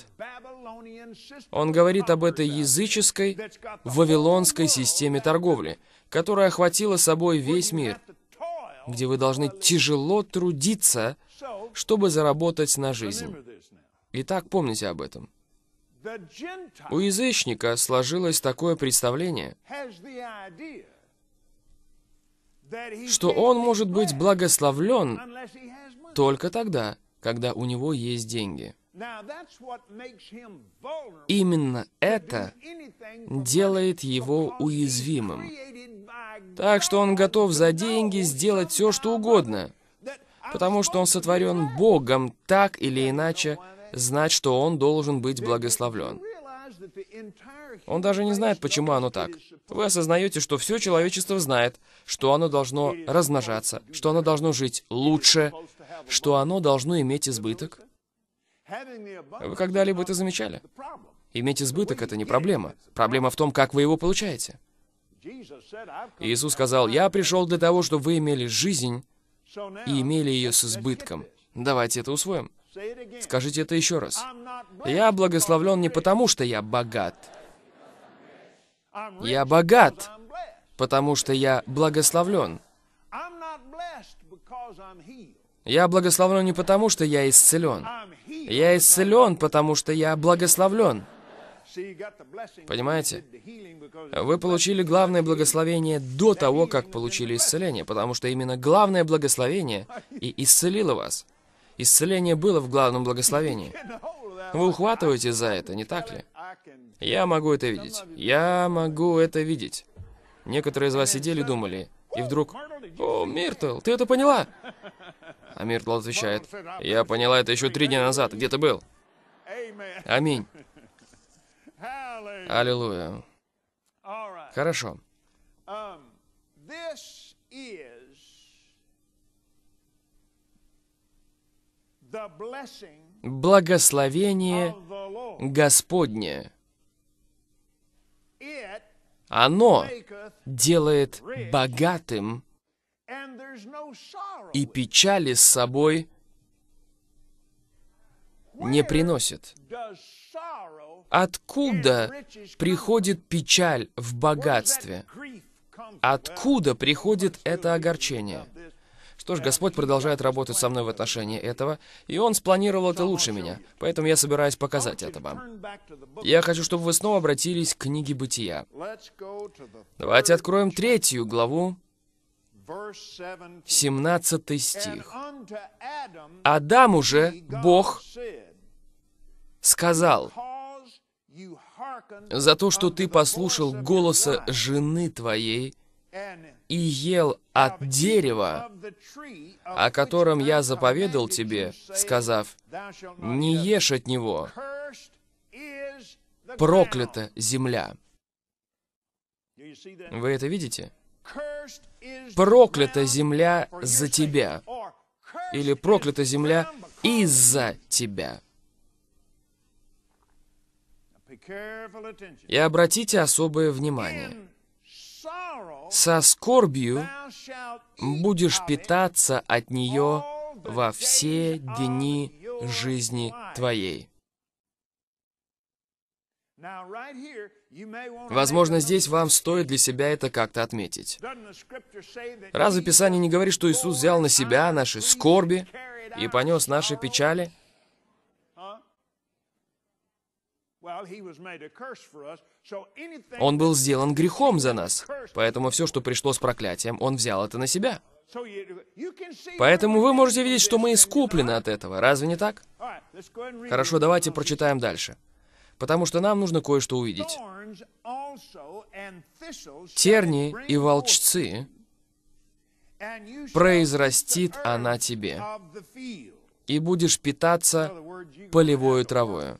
Он говорит об этой языческой, вавилонской системе торговли, которая охватила собой весь мир, где вы должны тяжело трудиться, чтобы заработать на жизнь. Итак, помните об этом. У язычника сложилось такое представление, что он может быть благословлен только тогда, когда у него есть деньги. Именно это делает его уязвимым. Так что он готов за деньги сделать все, что угодно, потому что он сотворен Богом так или иначе, знать, что он должен быть благословлен. Он даже не знает, почему оно так. Вы осознаете, что все человечество знает, что оно должно размножаться, что оно должно жить лучше, что оно должно иметь избыток. Вы когда-либо это замечали? Иметь избыток — это не проблема. Проблема в том, как вы его получаете. Иисус сказал, «Я пришел для того, чтобы вы имели жизнь и имели ее с избытком». Давайте это усвоим. Скажите это еще раз. Я благословлен не потому, что я богат. Я богат, потому что я благословлен. Я благословлен не потому, что я исцелен. Я исцелен, потому что я благословлен. Понимаете? Вы получили главное благословение до того, как получили исцеление, потому что именно главное благословение и исцелило вас. Исцеление было в главном благословении. Вы ухватываете за это, не так ли? Я могу это видеть. Я могу это видеть. Некоторые из вас сидели и думали, и вдруг... «О, Миртл, ты это поняла?» А Миртл отвечает, «Я поняла это еще три дня назад. Где ты был?» Аминь. Аллилуйя. Хорошо. благословение Господне. Оно делает богатым и печали с собой не приносит. Откуда приходит печаль в богатстве? Откуда приходит это огорчение? Что ж, Господь продолжает работать со мной в отношении этого, и Он спланировал это лучше меня, поэтому я собираюсь показать это вам. Я хочу, чтобы вы снова обратились к книге Бытия. Давайте откроем третью главу, 17 стих. «Адам уже, Бог, сказал, «За то, что ты послушал голоса жены твоей, и ел от дерева, о котором я заповедал тебе, сказав, «Не ешь от него, проклята земля». Вы это видите? Проклята земля за тебя. Или проклята земля из-за тебя. И обратите особое внимание со скорбью будешь питаться от нее во все дни жизни твоей. Возможно, здесь вам стоит для себя это как-то отметить. Разве Писание не говорит, что Иисус взял на себя наши скорби и понес наши печали? Он был сделан грехом за нас, поэтому все, что пришло с проклятием, он взял это на себя. Поэтому вы можете видеть, что мы искуплены от этого, разве не так? Хорошо, давайте прочитаем дальше. Потому что нам нужно кое-что увидеть. Терни и волчцы произрастит она тебе, и будешь питаться полевою травою.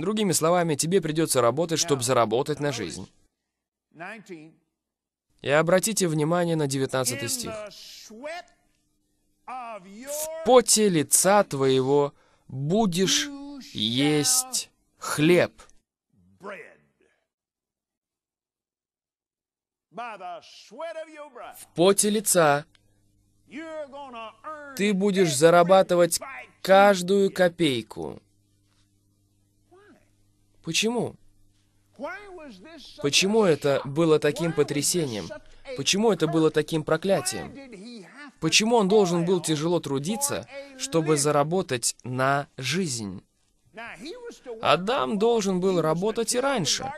Другими словами, тебе придется работать, чтобы заработать на жизнь. И обратите внимание на 19 стих. «В поте лица твоего будешь есть хлеб». В поте лица ты будешь зарабатывать каждую копейку. Почему? Почему это было таким потрясением? Почему это было таким проклятием? Почему он должен был тяжело трудиться, чтобы заработать на жизнь? Адам должен был работать и раньше.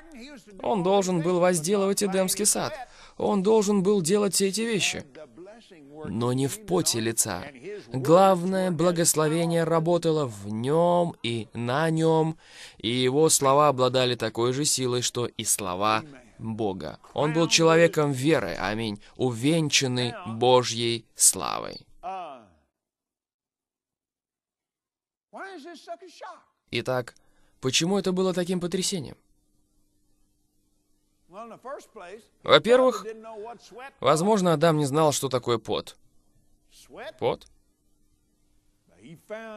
Он должен был возделывать Эдемский сад. Он должен был делать все эти вещи но не в поте лица. Главное, благословение работало в нем и на нем, и его слова обладали такой же силой, что и слова Бога. Он был человеком веры, аминь, увенчанный Божьей славой. Итак, почему это было таким потрясением? Во-первых, возможно, Адам не знал, что такое пот. Пот?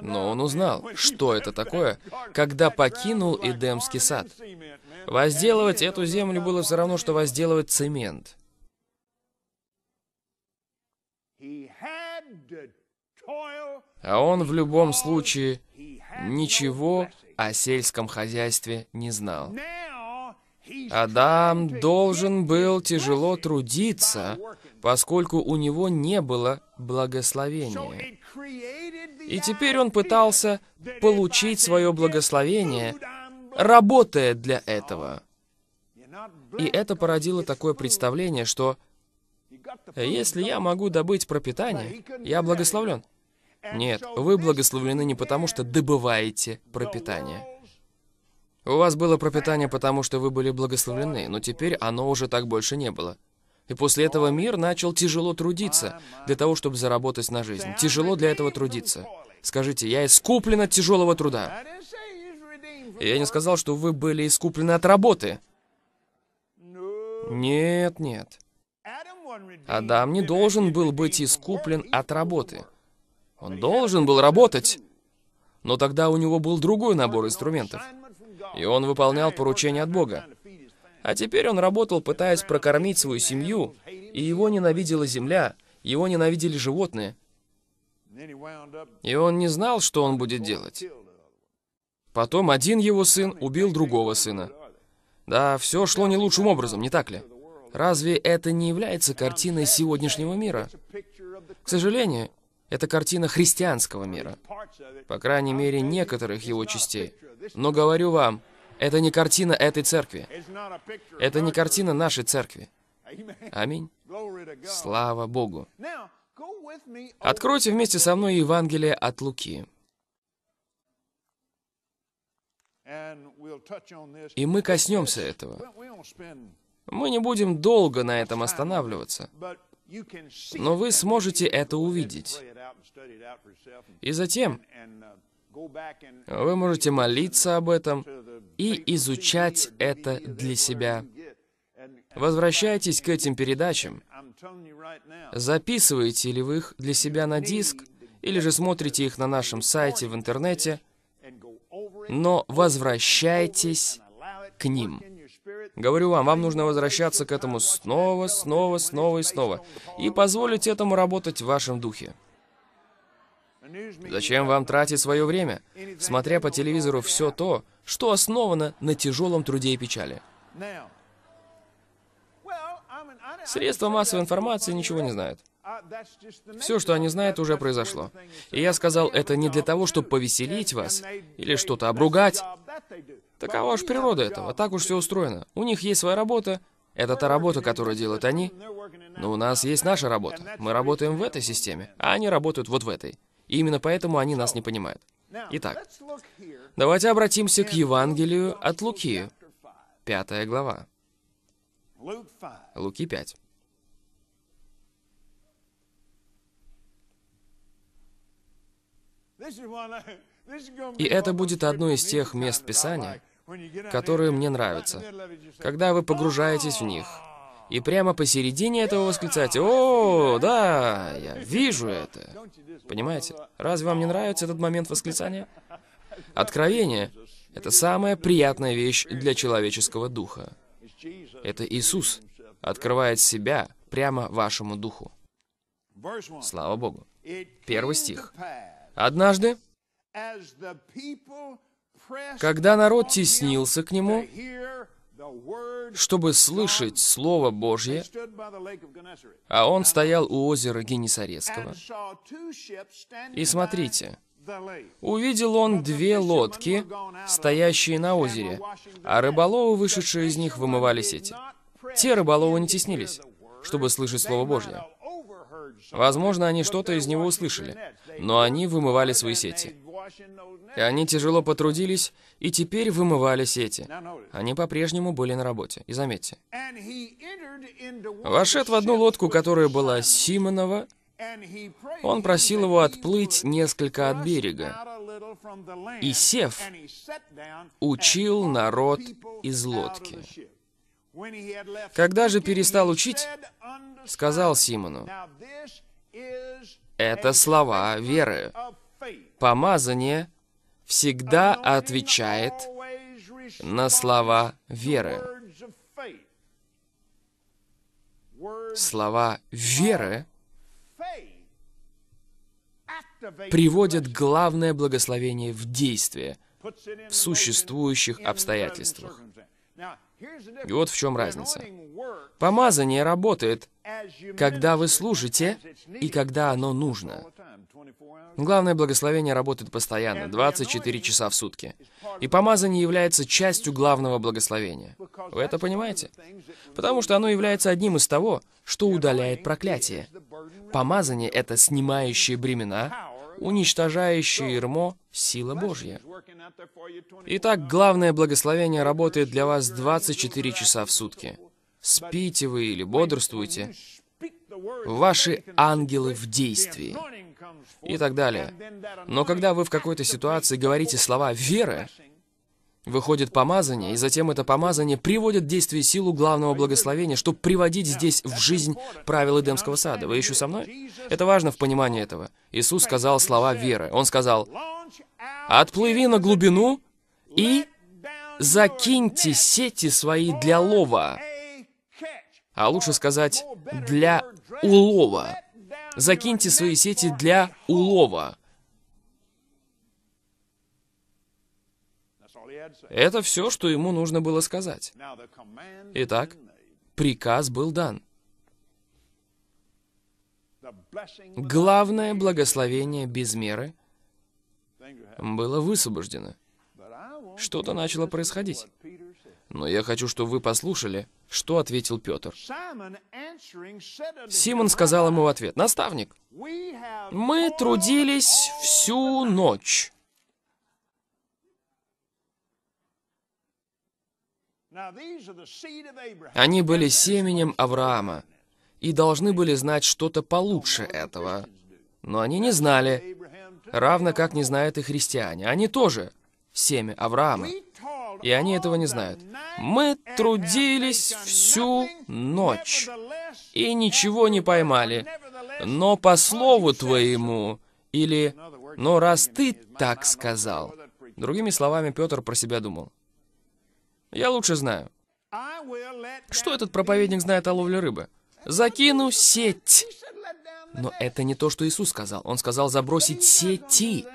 Но он узнал, что это такое, когда покинул Эдемский сад. Возделывать эту землю было все равно, что возделывать цемент. А он в любом случае ничего о сельском хозяйстве не знал. Адам должен был тяжело трудиться, поскольку у него не было благословения. И теперь он пытался получить свое благословение, работая для этого. И это породило такое представление, что если я могу добыть пропитание, я благословлен. Нет, вы благословлены не потому, что добываете пропитание. У вас было пропитание, потому что вы были благословлены, но теперь оно уже так больше не было. И после этого мир начал тяжело трудиться для того, чтобы заработать на жизнь. Тяжело для этого трудиться. Скажите, я искуплен от тяжелого труда. Я не сказал, что вы были искуплены от работы. Нет, нет. Адам не должен был быть искуплен от работы. Он должен был работать. Но тогда у него был другой набор инструментов. И он выполнял поручение от Бога. А теперь он работал, пытаясь прокормить свою семью, и его ненавидела земля, его ненавидели животные. И он не знал, что он будет делать. Потом один его сын убил другого сына. Да, все шло не лучшим образом, не так ли? Разве это не является картиной сегодняшнего мира? К сожалению, это картина христианского мира. По крайней мере, некоторых его частей. Но говорю вам, это не картина этой церкви. Это не картина нашей церкви. Аминь. Слава Богу. Откройте вместе со мной Евангелие от Луки. И мы коснемся этого. Мы не будем долго на этом останавливаться. Но вы сможете это увидеть. И затем uh, вы можете молиться об этом и изучать это для себя. Возвращайтесь к этим передачам. Записываете ли вы их для себя на диск, или же смотрите их на нашем сайте в интернете, но возвращайтесь к ним. Говорю вам, вам нужно возвращаться к этому снова, снова, снова и снова. И позволить этому работать в вашем духе. Зачем вам тратить свое время, смотря по телевизору все то, что основано на тяжелом труде и печали? Средства массовой информации ничего не знают. Все, что они знают, уже произошло. И я сказал, это не для того, чтобы повеселить вас или что-то обругать. Такова уж природа этого, так уж все устроено. У них есть своя работа, это та работа, которую делают они, но у нас есть наша работа. Мы работаем в этой системе, а они работают вот в этой. И именно поэтому они нас не понимают. Итак, давайте обратимся к Евангелию от Луки, 5 глава. Луки 5. И это будет одно из тех мест Писания, которые мне нравятся. Когда вы погружаетесь в них, и прямо посередине этого восклицаете «О, да, я вижу это!» Понимаете? Разве вам не нравится этот момент восклицания? Откровение — это самая приятная вещь для человеческого духа. Это Иисус открывает себя прямо вашему духу. Слава Богу. Первый стих. «Однажды когда народ теснился к нему, чтобы слышать Слово Божье, а он стоял у озера Генесарецкого. И смотрите, увидел он две лодки, стоящие на озере, а рыболовы, вышедшие из них, вымывали сети. Те рыболовы не теснились, чтобы слышать Слово Божье. Возможно, они что-то из него услышали, но они вымывали свои сети. И они тяжело потрудились и теперь вымывали сети. Они по-прежнему были на работе. И заметьте. Вошед в одну лодку, которая была Симонова, он просил его отплыть несколько от берега. И Сев учил народ из лодки. Когда же перестал учить, сказал Симону, «Это слова веры». Помазание всегда отвечает на слова веры. Слова веры приводят главное благословение в действие в существующих обстоятельствах. И вот в чем разница. Помазание работает, когда вы служите и когда оно нужно. Главное благословение работает постоянно, 24 часа в сутки. И помазание является частью главного благословения. Вы это понимаете? Потому что оно является одним из того, что удаляет проклятие. Помазание — это снимающие бремена, уничтожающие ермо, сила Божья. Итак, главное благословение работает для вас 24 часа в сутки. Спите вы или бодрствуйте, ваши ангелы в действии и так далее. Но когда вы в какой-то ситуации говорите слова веры, Выходит помазание, и затем это помазание приводит действие силу главного благословения, чтобы приводить здесь в жизнь правила Эдемского сада. Вы еще со мной? Это важно в понимании этого. Иисус сказал слова веры. Он сказал, «Отплыви на глубину и закиньте сети свои для лова». А лучше сказать, «для улова» закиньте свои сети для улова. Это все, что ему нужно было сказать. Итак, приказ был дан. Главное благословение без меры было высвобождено. Что-то начало происходить. Но я хочу, чтобы вы послушали, что ответил Петр. Симон сказал ему в ответ, «Наставник, мы трудились всю ночь». Они были семенем Авраама и должны были знать что-то получше этого. Но они не знали, равно как не знают и христиане. Они тоже семя Авраама и они этого не знают. Мы трудились всю ночь и ничего не поймали, но по слову твоему, или «но раз ты так сказал». Другими словами, Петр про себя думал. «Я лучше знаю». Что этот проповедник знает о ловле рыбы? «Закину сеть». Но это не то, что Иисус сказал. Он сказал «забросить сети».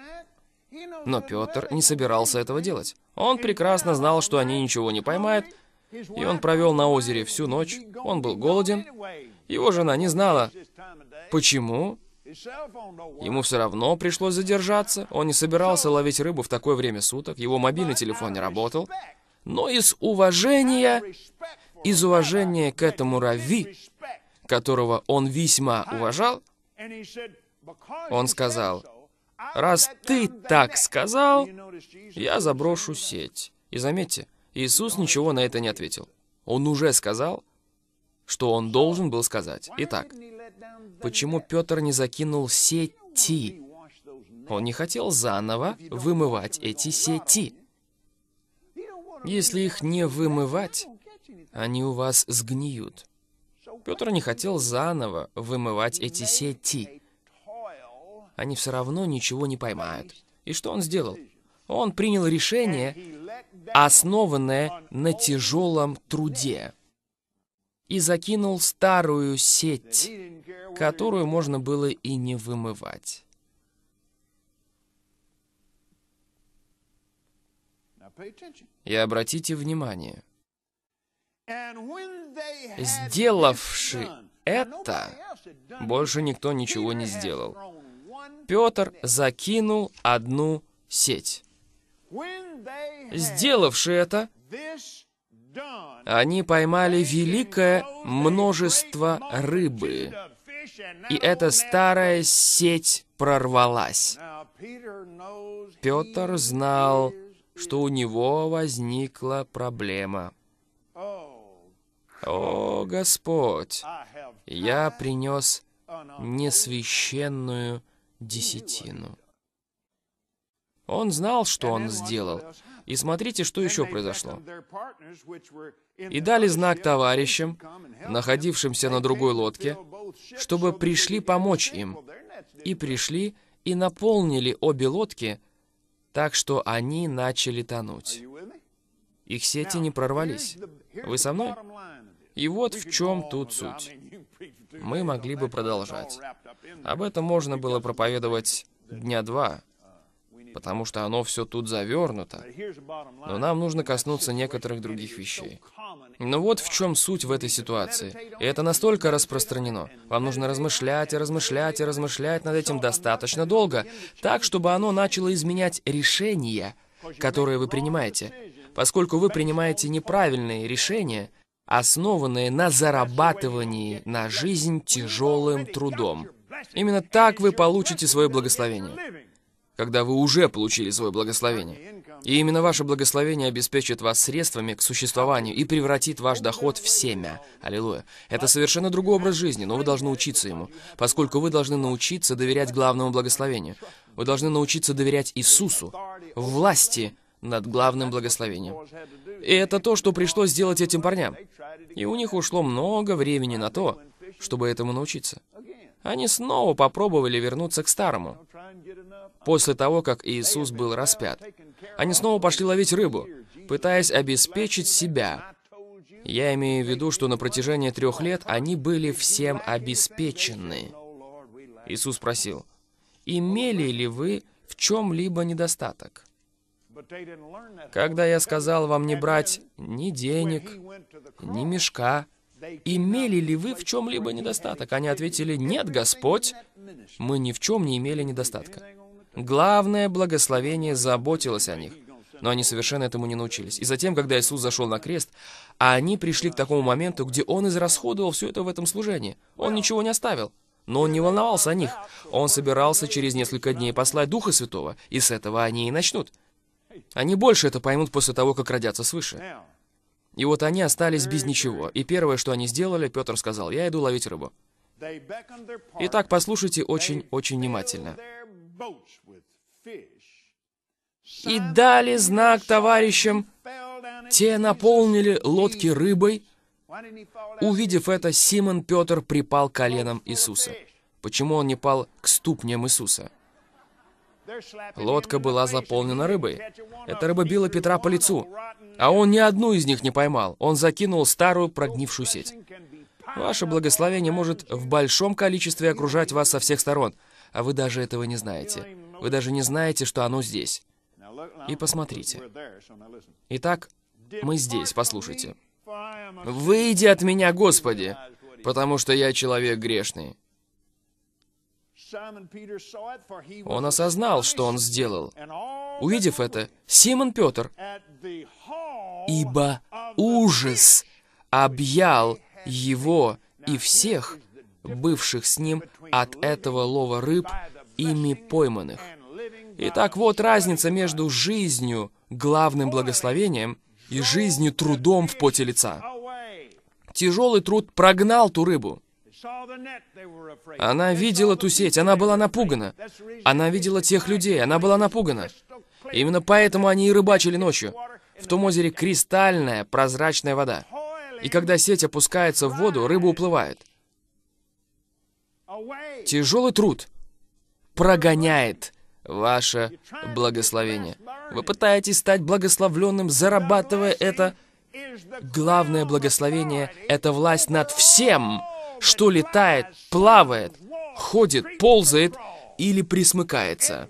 Но Петр не собирался этого делать. Он прекрасно знал, что они ничего не поймают, и он провел на озере всю ночь. Он был голоден. Его жена не знала, почему. Ему все равно пришлось задержаться. Он не собирался ловить рыбу в такое время суток. Его мобильный телефон не работал. Но из уважения, из уважения к этому Рави, которого он весьма уважал, он сказал, Раз ты так сказал, я заброшу сеть. И заметьте, Иисус ничего на это не ответил. Он уже сказал, что он должен был сказать. Итак, почему Петр не закинул сети? Он не хотел заново вымывать эти сети. Если их не вымывать, они у вас сгниют. Петр не хотел заново вымывать эти сети они все равно ничего не поймают. И что он сделал? Он принял решение, основанное на тяжелом труде, и закинул старую сеть, которую можно было и не вымывать. И обратите внимание, сделавши это, больше никто ничего не сделал. Петр закинул одну сеть. Сделавши это, они поймали великое множество рыбы, и эта старая сеть прорвалась. Петр знал, что у него возникла проблема. «О, Господь, я принес несвященную десятину. Он знал, что он сделал. И смотрите, что еще произошло. И дали знак товарищам, находившимся на другой лодке, чтобы пришли помочь им. И пришли, и наполнили обе лодки, так что они начали тонуть. Их сети не прорвались. Вы со мной? И вот в чем тут суть мы могли бы продолжать. Об этом можно было проповедовать дня два, потому что оно все тут завернуто. Но нам нужно коснуться некоторых других вещей. Но вот в чем суть в этой ситуации. И это настолько распространено. Вам нужно размышлять и размышлять и размышлять над этим достаточно долго, так, чтобы оно начало изменять решения, которые вы принимаете. Поскольку вы принимаете неправильные решения, Основанное на зарабатывании на жизнь тяжелым трудом. Именно так вы получите свое благословение, когда вы уже получили свое благословение. И именно ваше благословение обеспечит вас средствами к существованию и превратит ваш доход в семя. Аллилуйя. Это совершенно другой образ жизни, но вы должны учиться ему, поскольку вы должны научиться доверять главному благословению. Вы должны научиться доверять Иисусу, власти, над главным благословением. И это то, что пришлось сделать этим парням. И у них ушло много времени на то, чтобы этому научиться. Они снова попробовали вернуться к старому. После того, как Иисус был распят, они снова пошли ловить рыбу, пытаясь обеспечить себя. Я имею в виду, что на протяжении трех лет они были всем обеспечены. Иисус спросил, «Имели ли вы в чем-либо недостаток?» Когда я сказал вам не брать ни денег, ни мешка, имели ли вы в чем-либо недостаток? Они ответили, нет, Господь, мы ни в чем не имели недостатка. Главное благословение заботилось о них. Но они совершенно этому не научились. И затем, когда Иисус зашел на крест, они пришли к такому моменту, где Он израсходовал все это в этом служении. Он ничего не оставил. Но он не волновался о них. Он собирался через несколько дней послать Духа Святого, и с этого они и начнут. Они больше это поймут после того, как родятся свыше. И вот они остались без ничего. И первое, что они сделали, Петр сказал, «Я иду ловить рыбу». Итак, послушайте очень-очень внимательно. «И дали знак товарищам, те наполнили лодки рыбой». Увидев это, Симон Петр припал коленом Иисуса. Почему он не пал к ступням Иисуса? Лодка была заполнена рыбой. Эта рыба била Петра по лицу, а он ни одну из них не поймал. Он закинул старую прогнившую сеть. Ваше благословение может в большом количестве окружать вас со всех сторон, а вы даже этого не знаете. Вы даже не знаете, что оно здесь. И посмотрите. Итак, мы здесь, послушайте. «Выйди от меня, Господи, потому что я человек грешный». Он осознал, что он сделал. Увидев это, Симон Петр, ибо ужас объял его и всех, бывших с ним от этого лова рыб, ими пойманных. Итак, вот разница между жизнью, главным благословением, и жизнью трудом в поте лица. Тяжелый труд прогнал ту рыбу. Она видела ту сеть, она была напугана. Она видела тех людей, она была напугана. Именно поэтому они и рыбачили ночью. В том озере кристальная, прозрачная вода. И когда сеть опускается в воду, рыба уплывает. Тяжелый труд прогоняет ваше благословение. Вы пытаетесь стать благословленным, зарабатывая это. Главное благословение — это власть над всем — что летает, плавает, ходит, ползает или присмыкается.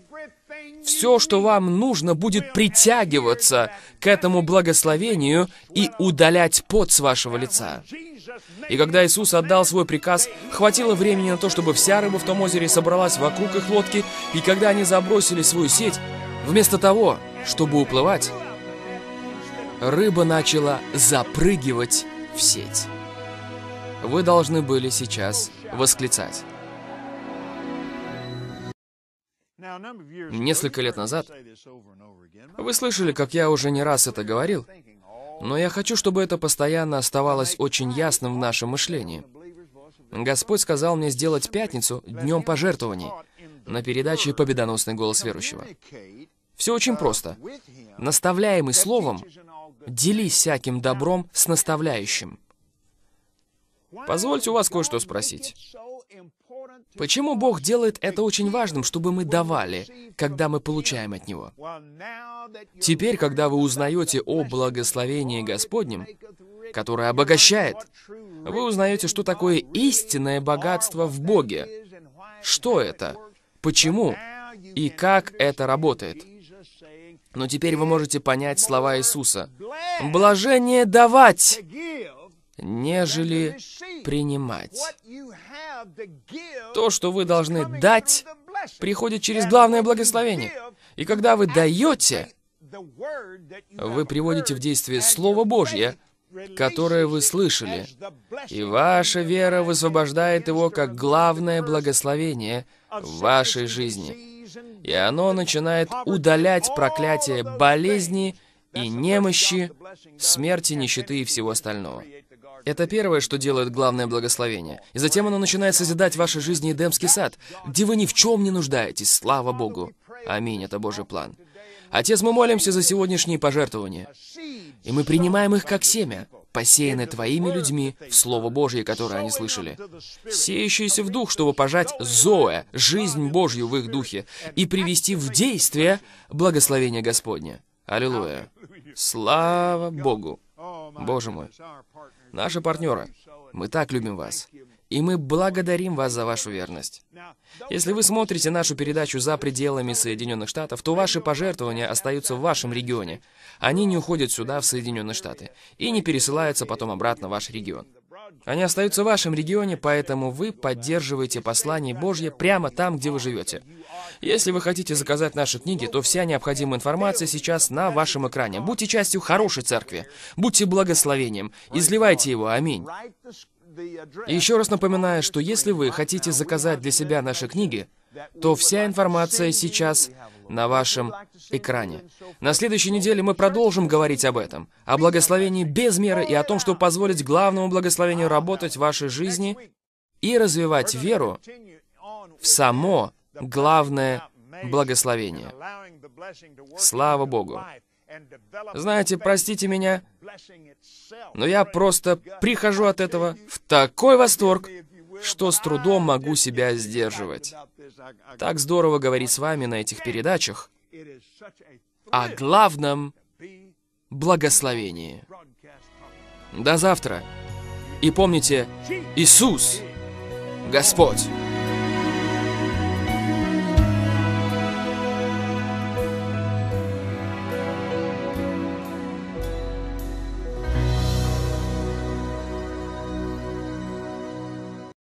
Все, что вам нужно, будет притягиваться к этому благословению и удалять пот с вашего лица. И когда Иисус отдал свой приказ, хватило времени на то, чтобы вся рыба в том озере собралась вокруг их лодки, и когда они забросили свою сеть, вместо того, чтобы уплывать, рыба начала запрыгивать в сеть вы должны были сейчас восклицать. Несколько лет назад вы слышали, как я уже не раз это говорил, но я хочу, чтобы это постоянно оставалось очень ясным в нашем мышлении. Господь сказал мне сделать пятницу днем пожертвований на передаче «Победоносный голос верующего». Все очень просто. Наставляемый словом, делись всяким добром с наставляющим. Позвольте у вас кое-что спросить. Почему Бог делает это очень важным, чтобы мы давали, когда мы получаем от Него? Теперь, когда вы узнаете о благословении Господнем, которое обогащает, вы узнаете, что такое истинное богатство в Боге. Что это? Почему? И как это работает? Но теперь вы можете понять слова Иисуса. «Блажение давать!» нежели принимать. То, что вы должны дать, приходит через главное благословение. И когда вы даете, вы приводите в действие Слово Божье, которое вы слышали, и ваша вера высвобождает его как главное благословение в вашей жизни. И оно начинает удалять проклятие болезни и немощи, смерти, нищеты и всего остального. Это первое, что делает главное благословение. И затем оно начинает созидать в вашей жизни Эдемский сад, где вы ни в чем не нуждаетесь, слава Богу. Аминь, это Божий план. Отец, мы молимся за сегодняшние пожертвования. И мы принимаем их как семя, посеянное твоими людьми в Слово Божье, которое они слышали. Сеющиеся в дух, чтобы пожать Зоя, жизнь Божью в их духе, и привести в действие благословение Господне. Аллилуйя. Слава Богу. Боже мой, наши партнеры. Мы так любим вас. И мы благодарим вас за вашу верность. Если вы смотрите нашу передачу за пределами Соединенных Штатов, то ваши пожертвования остаются в вашем регионе. Они не уходят сюда, в Соединенные Штаты, и не пересылаются потом обратно в ваш регион. Они остаются в вашем регионе, поэтому вы поддерживаете послание Божье прямо там, где вы живете. Если вы хотите заказать наши книги, то вся необходимая информация сейчас на вашем экране. Будьте частью хорошей церкви. Будьте благословением. Изливайте его. Аминь. И еще раз напоминаю, что если вы хотите заказать для себя наши книги, то вся информация сейчас на вашем экране. На следующей неделе мы продолжим говорить об этом, о благословении без меры и о том, что позволить главному благословению работать в вашей жизни и развивать веру в само главное благословение. Слава Богу! Знаете, простите меня, но я просто прихожу от этого в такой восторг, что с трудом могу себя сдерживать. Так здорово говорить с вами на этих передачах о главном благословении. До завтра. И помните, Иисус, Господь.